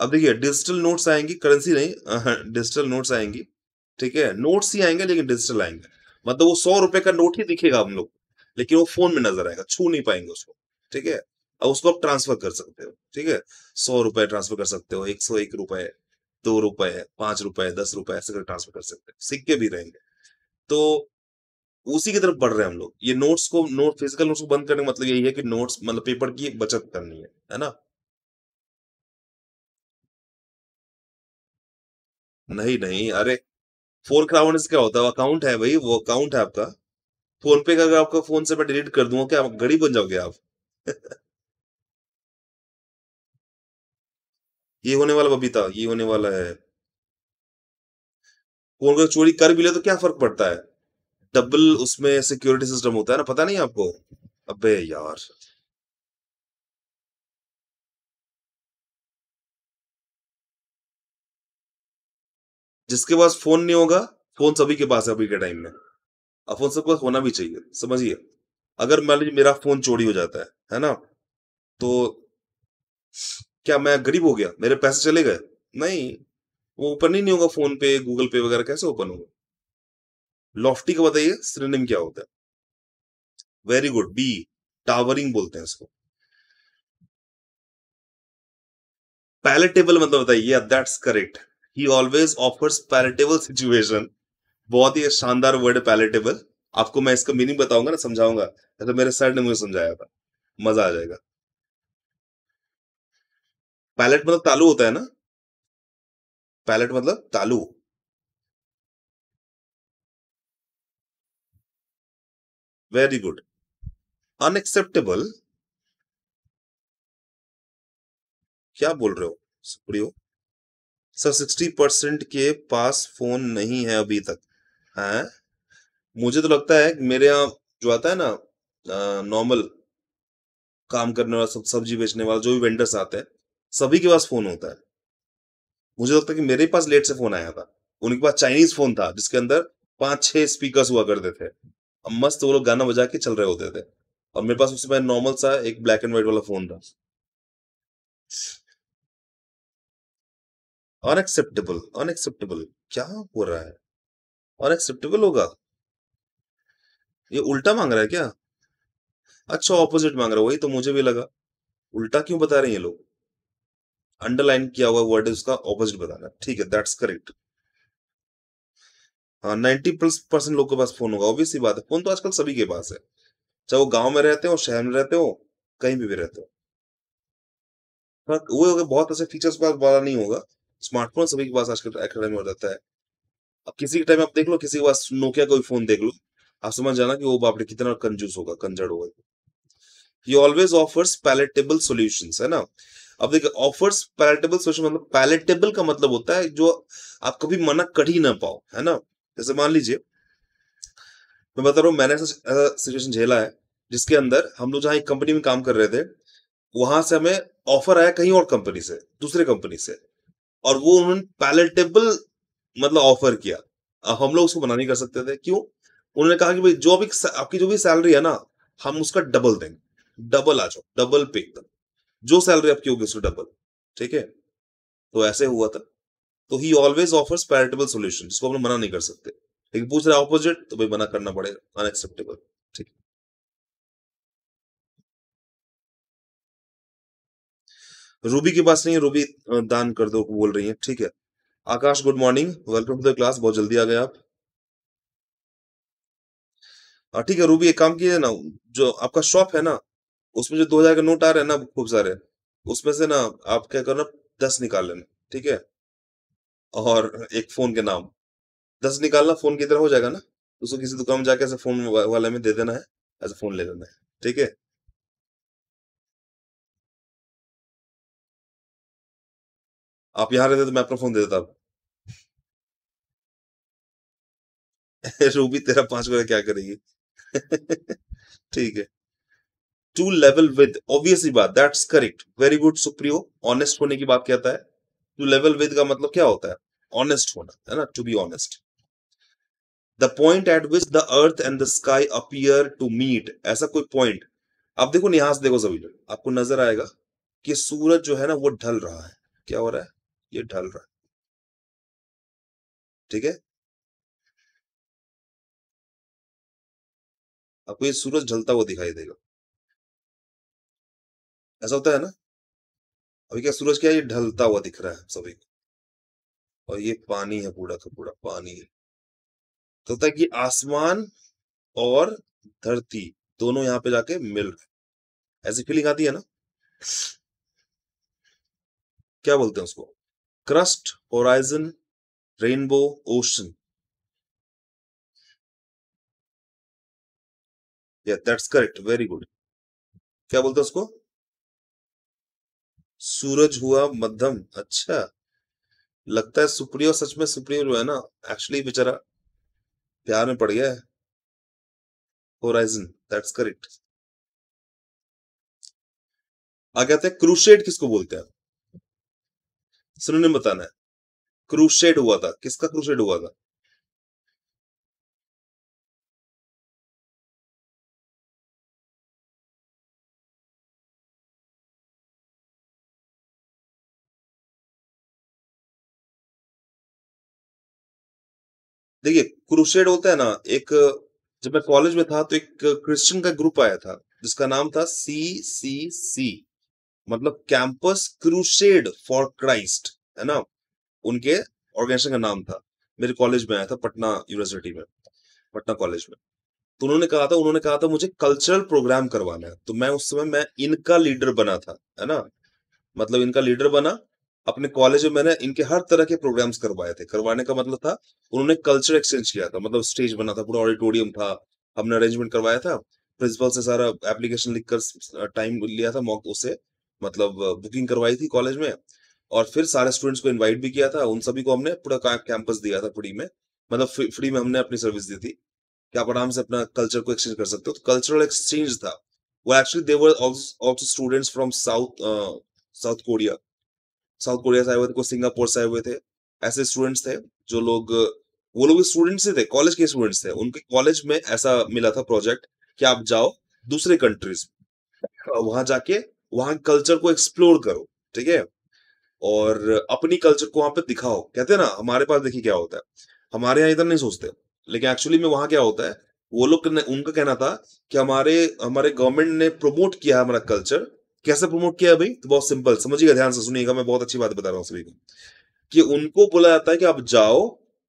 अब देखिए डिजिटल नोट्स आएंगी करेंसी नहीं डिजिटल नोट्स आएंगी ठीक है नोट्स ही आएंगे लेकिन डिजिटल आएंगे मतलब वो सौ रुपए का नोट ही दिखेगा हम लोग लेकिन वो फोन में नजर आएगा छू नहीं पाएंगे उसको ठीक है अब उसको आप ट्रांसफर कर सकते हो ठीक है सौ रुपए ट्रांसफर कर सकते हो एक सौ एक रुपए दो रुपए पांच रुपए दस रुपए ऐसे कर ट्रांसफर कर सकते हैं सिक्के भी रहेंगे तो उसी की तरफ बढ़ रहे हैं हम लोग ये नोट्स को नोट फिजिकल नोट्स को बंद करने का मतलब यही है कि नोट्स मतलब पेपर की बचत करनी है है ना नहीं नहीं अरे फोर क्राउंड क्या होता है अकाउंट है भाई वो अकाउंट है आपका फोन पे का अगर आपका फोन से मैं डिलीट कर दूंगा क्या गरीब बन जाओगे आप ये होने वाला बबीता ये होने वाला है कौन कोई चोरी कर भी ले तो क्या फर्क पड़ता है डबल उसमें सिक्योरिटी सिस्टम होता है ना पता नहीं आपको अबे यार जिसके पास फोन नहीं होगा फोन सभी के पास है अभी के टाइम में अब फोन सबके पास होना भी चाहिए समझिए अगर मान लीजिए मेरा फोन चोरी हो जाता है है ना तो क्या मैं गरीब हो गया मेरे पैसे चले गए नहीं वो ओपन ही नहीं होगा फोन पे गूगल पे वगैरह कैसे ओपन होगा लॉफ्टी का बताइए सिनेम क्या होता है वेरी गुड बी टावरिंग बोलते हैं इसको पैलेटेबल मतलब बताइए that's correct he always offers palatable situation बहुत ही शानदार वर्ड है पैलेटेबल आपको मैं इसका मीनिंग बताऊंगा ना समझाऊंगा तो मेरे सर ने मुझे समझाया था मजा आ जाएगा पैलेट मतलब तालू होता है ना पैलेट मतलब तालू वेरी गुड अनएक्सेप्टेबल क्या बोल रहे हो सुप्रियो सर सिक्सटी परसेंट के पास फोन नहीं है अभी तक है मुझे तो लगता है मेरे यहां जो आता है ना नॉर्मल काम करने वाला सब सब्जी बेचने वाला जो भी वेंडर्स आते हैं सभी के पास फोन होता है मुझे लगता है कि मेरे पास लेट से फोन आया था उनके पास चाइनीज फोन था जिसके अंदर पांच छह स्पीकर हुआ करते थे अब मस्त वो लोग गाना बजा के चल रहे होते थे और मेरे पास समय नॉर्मल सा एक ब्लैक एंड व्हाइट वाला फोन था अनएक्सेप्टेबल अनएक्सेप्टेबल क्या हो रहा है अनएक्सेप्टेबल होगा ये उल्टा मांग रहा है क्या अच्छा ऑपोजिट मांग रहा है वही तो मुझे भी लगा उल्टा क्यों बता रहे हैं ये लोग अंडरलाइन किया हुआ वर्ड है उसका ऑपोजिट बताना ठीक है that's correct ninety plus percent लोगों के पास फोन होगा ऑब्वियस बात है फोन तो आजकल सभी के पास है चाहे वो गांव में रहते हो शहर में रहते हो कहीं भी, भी रहते हो वो होगा बहुत ऐसे फीचर्स पास वाला नहीं होगा स्मार्टफोन सभी के पास आजकल एकेडमी हो जाता है अब किसी के टाइम आप देख लो किसी के पास नोकिया का फोन देख लो आप समझ जाना कि वो बापरे कितना कंजूस होगा कंजर्ड होगा he always offers palatable solution है ना अब देखिए ऑफर्स पैलेटेबल सोशल मतलब पैलेटेबल का मतलब होता है जो आप कभी मना कर ही ना पाओ है ना जैसे मान लीजिए मैं बता रहा हूँ मैंने ऐसा सिचुएशन झेला है जिसके अंदर हम लोग जहाँ एक कंपनी में काम कर रहे थे वहां से हमें ऑफर आया कहीं और कंपनी से दूसरे कंपनी से और वो उन्होंने पैलेटेबल मतलब ऑफर किया अब हम लोग उसको मना नहीं कर सकते थे क्यों उन्होंने कहा कि भाई जो भी आपकी जो भी सैलरी है ना हम उसका डबल देंगे डबल आ जाओ डबल पे एकदम जो सैलरी आपकी होगी उससे डबल ठीक है तो ऐसे हुआ था तो he always offer palatable solution जिसको हम मना नहीं कर सकते लेकिन पूछ रहे ऑपोजिट तो भाई मना करना पड़ेगा अनएक्सेप्टेबल ठीक रूबी के पास नहीं रूबी दान कर दो बोल रही है ठीक है Akash good morning welcome to the class बहुत जल्दी आ गए आप हाँ, ठीक है रूबी एक काम कीजिए ना जो आपका शॉप है ना उसमें जो दो हजार के नोट आ रहे हैं ना खूब सारे उसमें से ना आप क्या करना दस निकाल लेना ठीक है और एक फोन के नाम दस निकालना फोन की तरह हो जाएगा ना उसको किसी दुकान में जाके ऐसे फोन वाले में दे देना है ऐसा फोन ले लेना है ठीक है आप यहां रहते तो मैं अपना फोन दे देता रूबी तेरा पांच बजे क्या करेगी ठीक है टू लेवल विद ऑब्वियसली बात that's correct very good Supriyo honest होने की बात कहता है टू लेवल विद का मतलब क्या होता है ऑनेस्ट होना है ना to be honest the point at which the earth and the sky appear to meet ऐसा कोई पॉइंट आप देखो निहास से देखो सभी लोग आपको नजर आएगा कि सूरज जो है ना वो ढल रहा है क्या हो रहा है ये ढल रहा है ठीक है आपको ये सूरज ढलता हुआ दिखाई देगा ऐसा होता है ना अभी क्या सूरज क्या ये ढलता हुआ दिख रहा है सभी को और ये पानी है पूरा का पूरा पानी है तो होता है कि आसमान और धरती दोनों यहां पे जाके मिल रहे ऐसी फीलिंग आती है ना क्या बोलते हैं उसको क्रस्ट ओराइजन रेनबो ओशन या दैट्स करेक्ट वेरी गुड क्या बोलते हैं उसको सूरज हुआ मध्यम अच्छा लगता है सुप्रियो सच में सुप्रियो जो है ना एक्चुअली बेचारा प्यार में पड़ गया है होराइजन दैट्स करेक्ट आ कहते हैं क्रूशेड किसको बोलते हैं सुनने बताना है क्रूशेड हुआ था किसका क्रूशेड हुआ था देखिए क्रूसेड होता है ना एक जब मैं कॉलेज में था तो एक क्रिश्चियन का ग्रुप आया था जिसका नाम था सी सी सी मतलब कैंपस क्रूसेड फॉर क्राइस्ट है ना उनके ऑर्गेनाइजेशन का नाम था मेरे कॉलेज में आया था पटना यूनिवर्सिटी में पटना कॉलेज में तो उन्होंने कहा था उन्होंने कहा था मुझे कल्चरल प्रोग्राम करवाना है तो मैं उस समय मैं इनका लीडर बना था है ना मतलब इनका लीडर बना अपने कॉलेज में मैंने इनके हर तरह के प्रोग्राम्स करवाए थे करवाने का मतलब था उन्होंने कल्चर एक्सचेंज किया था मतलब स्टेज बना था पूरा ऑडिटोरियम था हमने अरेंजमेंट करवाया था प्रिंसिपल से सारा एप्लीकेशन लिखकर टाइम लिया था मॉक उससे मतलब बुकिंग करवाई थी कॉलेज में और फिर सारे स्टूडेंट्स को इनवाइट भी किया था उन सभी को हमने पूरा कैंपस दिया था फ्री में मतलब फ्री में हमने अपनी सर्विस दी थी कि आप आराम से अपना कल्चर को एक्सचेंज कर सकते हो तो कल्चरल एक्सचेंज था वो actually there were also students from south south Korea south Korea से आए हुए थे कुछ सिंगापुर से आए हुए थे ऐसे स्टूडेंट्स थे जो लोग वो लोग स्टूडेंट्स ही थे कॉलेज के स्टूडेंट्स थे उनके कॉलेज में ऐसा मिला था प्रोजेक्ट कि आप जाओ दूसरे कंट्रीज वहां जाके वहां कल्चर को एक्सप्लोर करो ठीक है और अपनी कल्चर को वहां पे दिखाओ कहते हैं ना हमारे पास देखिए क्या होता है हमारे यहाँ इधर नहीं सोचते लेकिन एक्चुअली में वहां क्या होता है वो लोग उनका कहना था कि हमारे हमारे गवर्नमेंट ने प्रमोट किया है हमारा कल्चर कैसे प्रमोट किया भाई तो बहुत सिंपल समझिएगा ध्यान से सुनिएगा मैं बहुत अच्छी बात बता रहा हूँ सभी को कि उनको बोला जाता है कि आप जाओ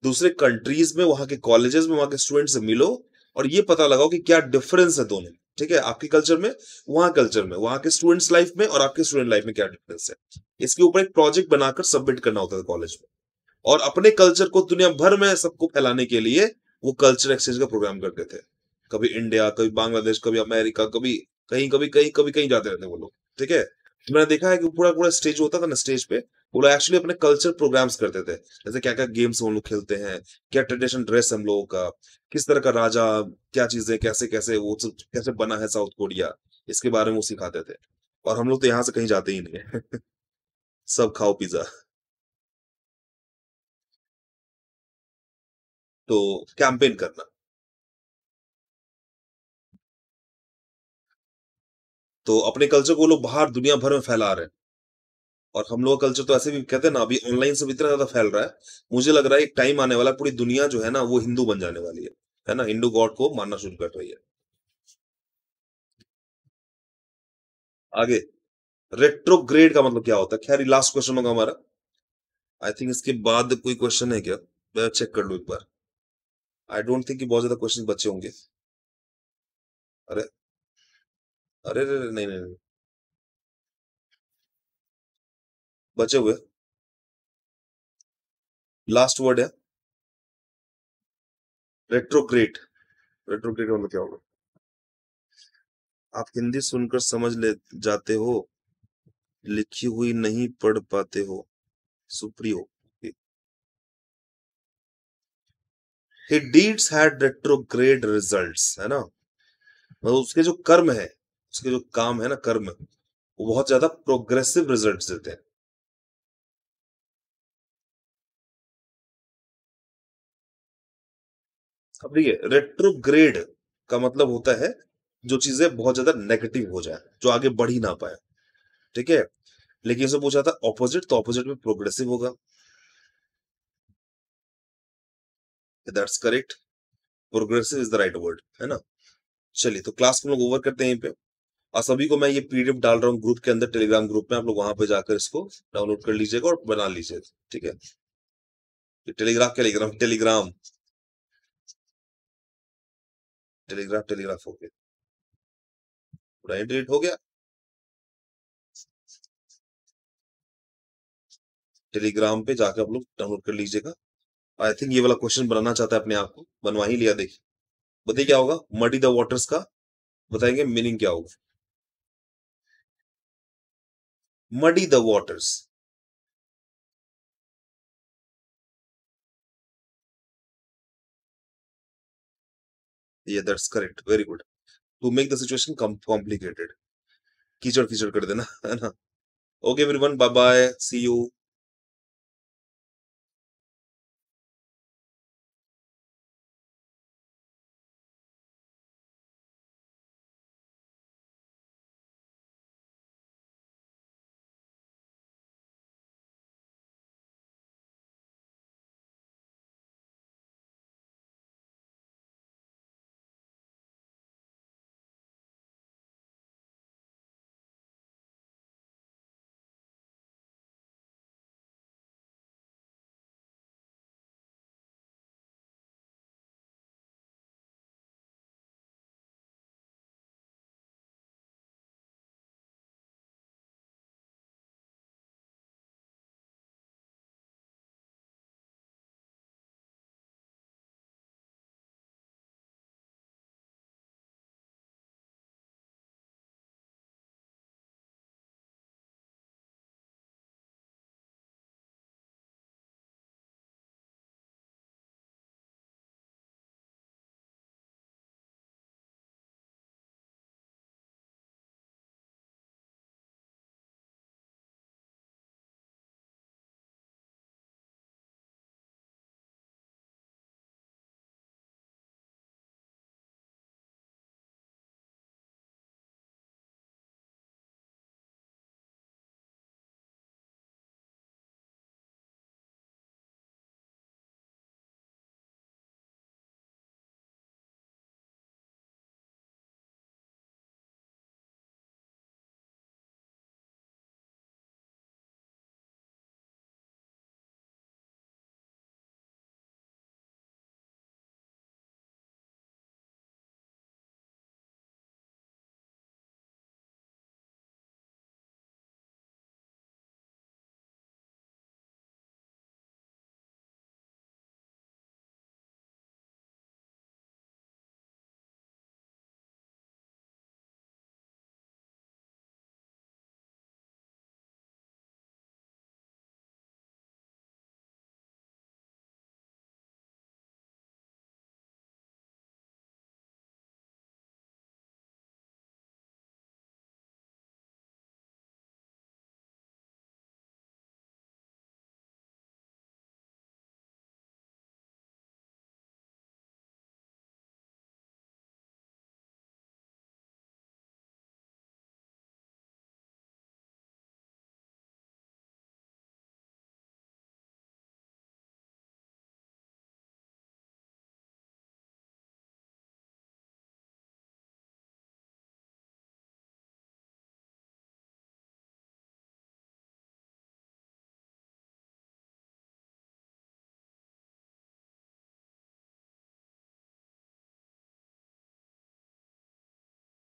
दूसरे कंट्रीज में वहां के कॉलेजेस में वहां के स्टूडेंट से मिलो और ये पता लगाओ कि क्या डिफरेंस है दोनों ठीक है आपके कल्चर में वहां कल्चर में वहां के स्टूडेंट्स लाइफ में और आपके स्टूडेंट लाइफ में क्या डिफरेंस है इसके ऊपर एक प्रोजेक्ट बनाकर सबमिट करना होता था कॉलेज में और अपने कल्चर को दुनिया भर में सबको फैलाने के लिए वो कल्चर एक्सचेंज का प्रोग्राम करते थे कभी इंडिया कभी बांग्लादेश कभी अमेरिका कभी कहीं कभी कहीं कभी कहीं जाते रहते वो लोग ठीक है मैंने देखा है कि पूरा पूरा स्टेज होता था ना स्टेज पे वो लोग एक्चुअली अपने कल्चर प्रोग्राम्स करते थे जैसे क्या क्या गेम्स हम लोग खेलते हैं क्या ट्रेडिशनल ड्रेस हम लोगों का किस तरह का राजा क्या चीजें कैसे कैसे वो सब कैसे बना है साउथ कोरिया इसके बारे में वो सिखाते थे और हम लोग तो यहाँ से कहीं जाते ही नहीं है सब खाओ पिज्जा तो कैंपेन करना तो अपने कल्चर को लोग बाहर दुनिया भर में फैला रहे हैं और हम लोग का कल्चर तो ऐसे भी कहते हैं ना अभी ऑनलाइन सब इतना ज्यादा फैल रहा है मुझे लग रहा है एक टाइम आने वाला पूरी दुनिया जो है ना वो हिंदू बन जाने वाली है है ना हिंदू गॉड को मानना शुरू कर रही है आगे रेट्रोग्रेड का मतलब क्या होता है खैर लास्ट क्वेश्चन होगा हमारा आई थिंक इसके बाद कोई क्वेश्चन है क्या मैं चेक कर लू एक बार आई डोंट थिंक बहुत ज्यादा क्वेश्चन बचे होंगे अरे अरे रे रे, नहीं नहीं नहीं बचे हुए लास्ट वर्ड है रेट्रोग्रेट रेट्रोग्रेट मतलब क्या होगा आप हिंदी सुनकर समझ ले जाते हो लिखी हुई नहीं पढ़ पाते हो Supriyo he deeds had retrograde results है ना मतलब उसके जो कर्म है उसके जो काम है ना कर्म वो बहुत ज्यादा प्रोग्रेसिव रिजल्ट देते हैं अब देखिए रेट्रोग्रेड का मतलब होता है जो चीजें बहुत ज्यादा नेगेटिव हो जाए जो आगे बढ़ ही ना पाए ठीक है लेकिन उसे पूछा था ऑपोजिट तो ऑपोजिट में प्रोग्रेसिव होगा that's correct progressive is the right word है ना चलिए तो क्लास को लोग ओवर करते हैं यहीं पे और सभी को मैं ये पीडीएफ डाल रहा हूँ ग्रुप के अंदर टेलीग्राम ग्रुप में आप लोग वहां पर जाकर इसको डाउनलोड कर लीजिएगा और बना लीजिएगा ठीक है telegraph telegram telegram telegraph telegraph okay पूरा इंटरनेट हो गया टेलीग्राम पे जाकर आप लोग डाउनलोड कर लीजिएगा आई थिंक ये वाला क्वेश्चन बनाना चाहता है अपने आप को बनवा ही लिया देखिए बताइए क्या होगा मडी द वॉटर्स का बताएंगे मीनिंग क्या होगा muddy the waters. Yeah, that's correct. Very good. To make the situation com complicated. कीचड़ कीचड़ कर देना है ना okay everyone bye bye see you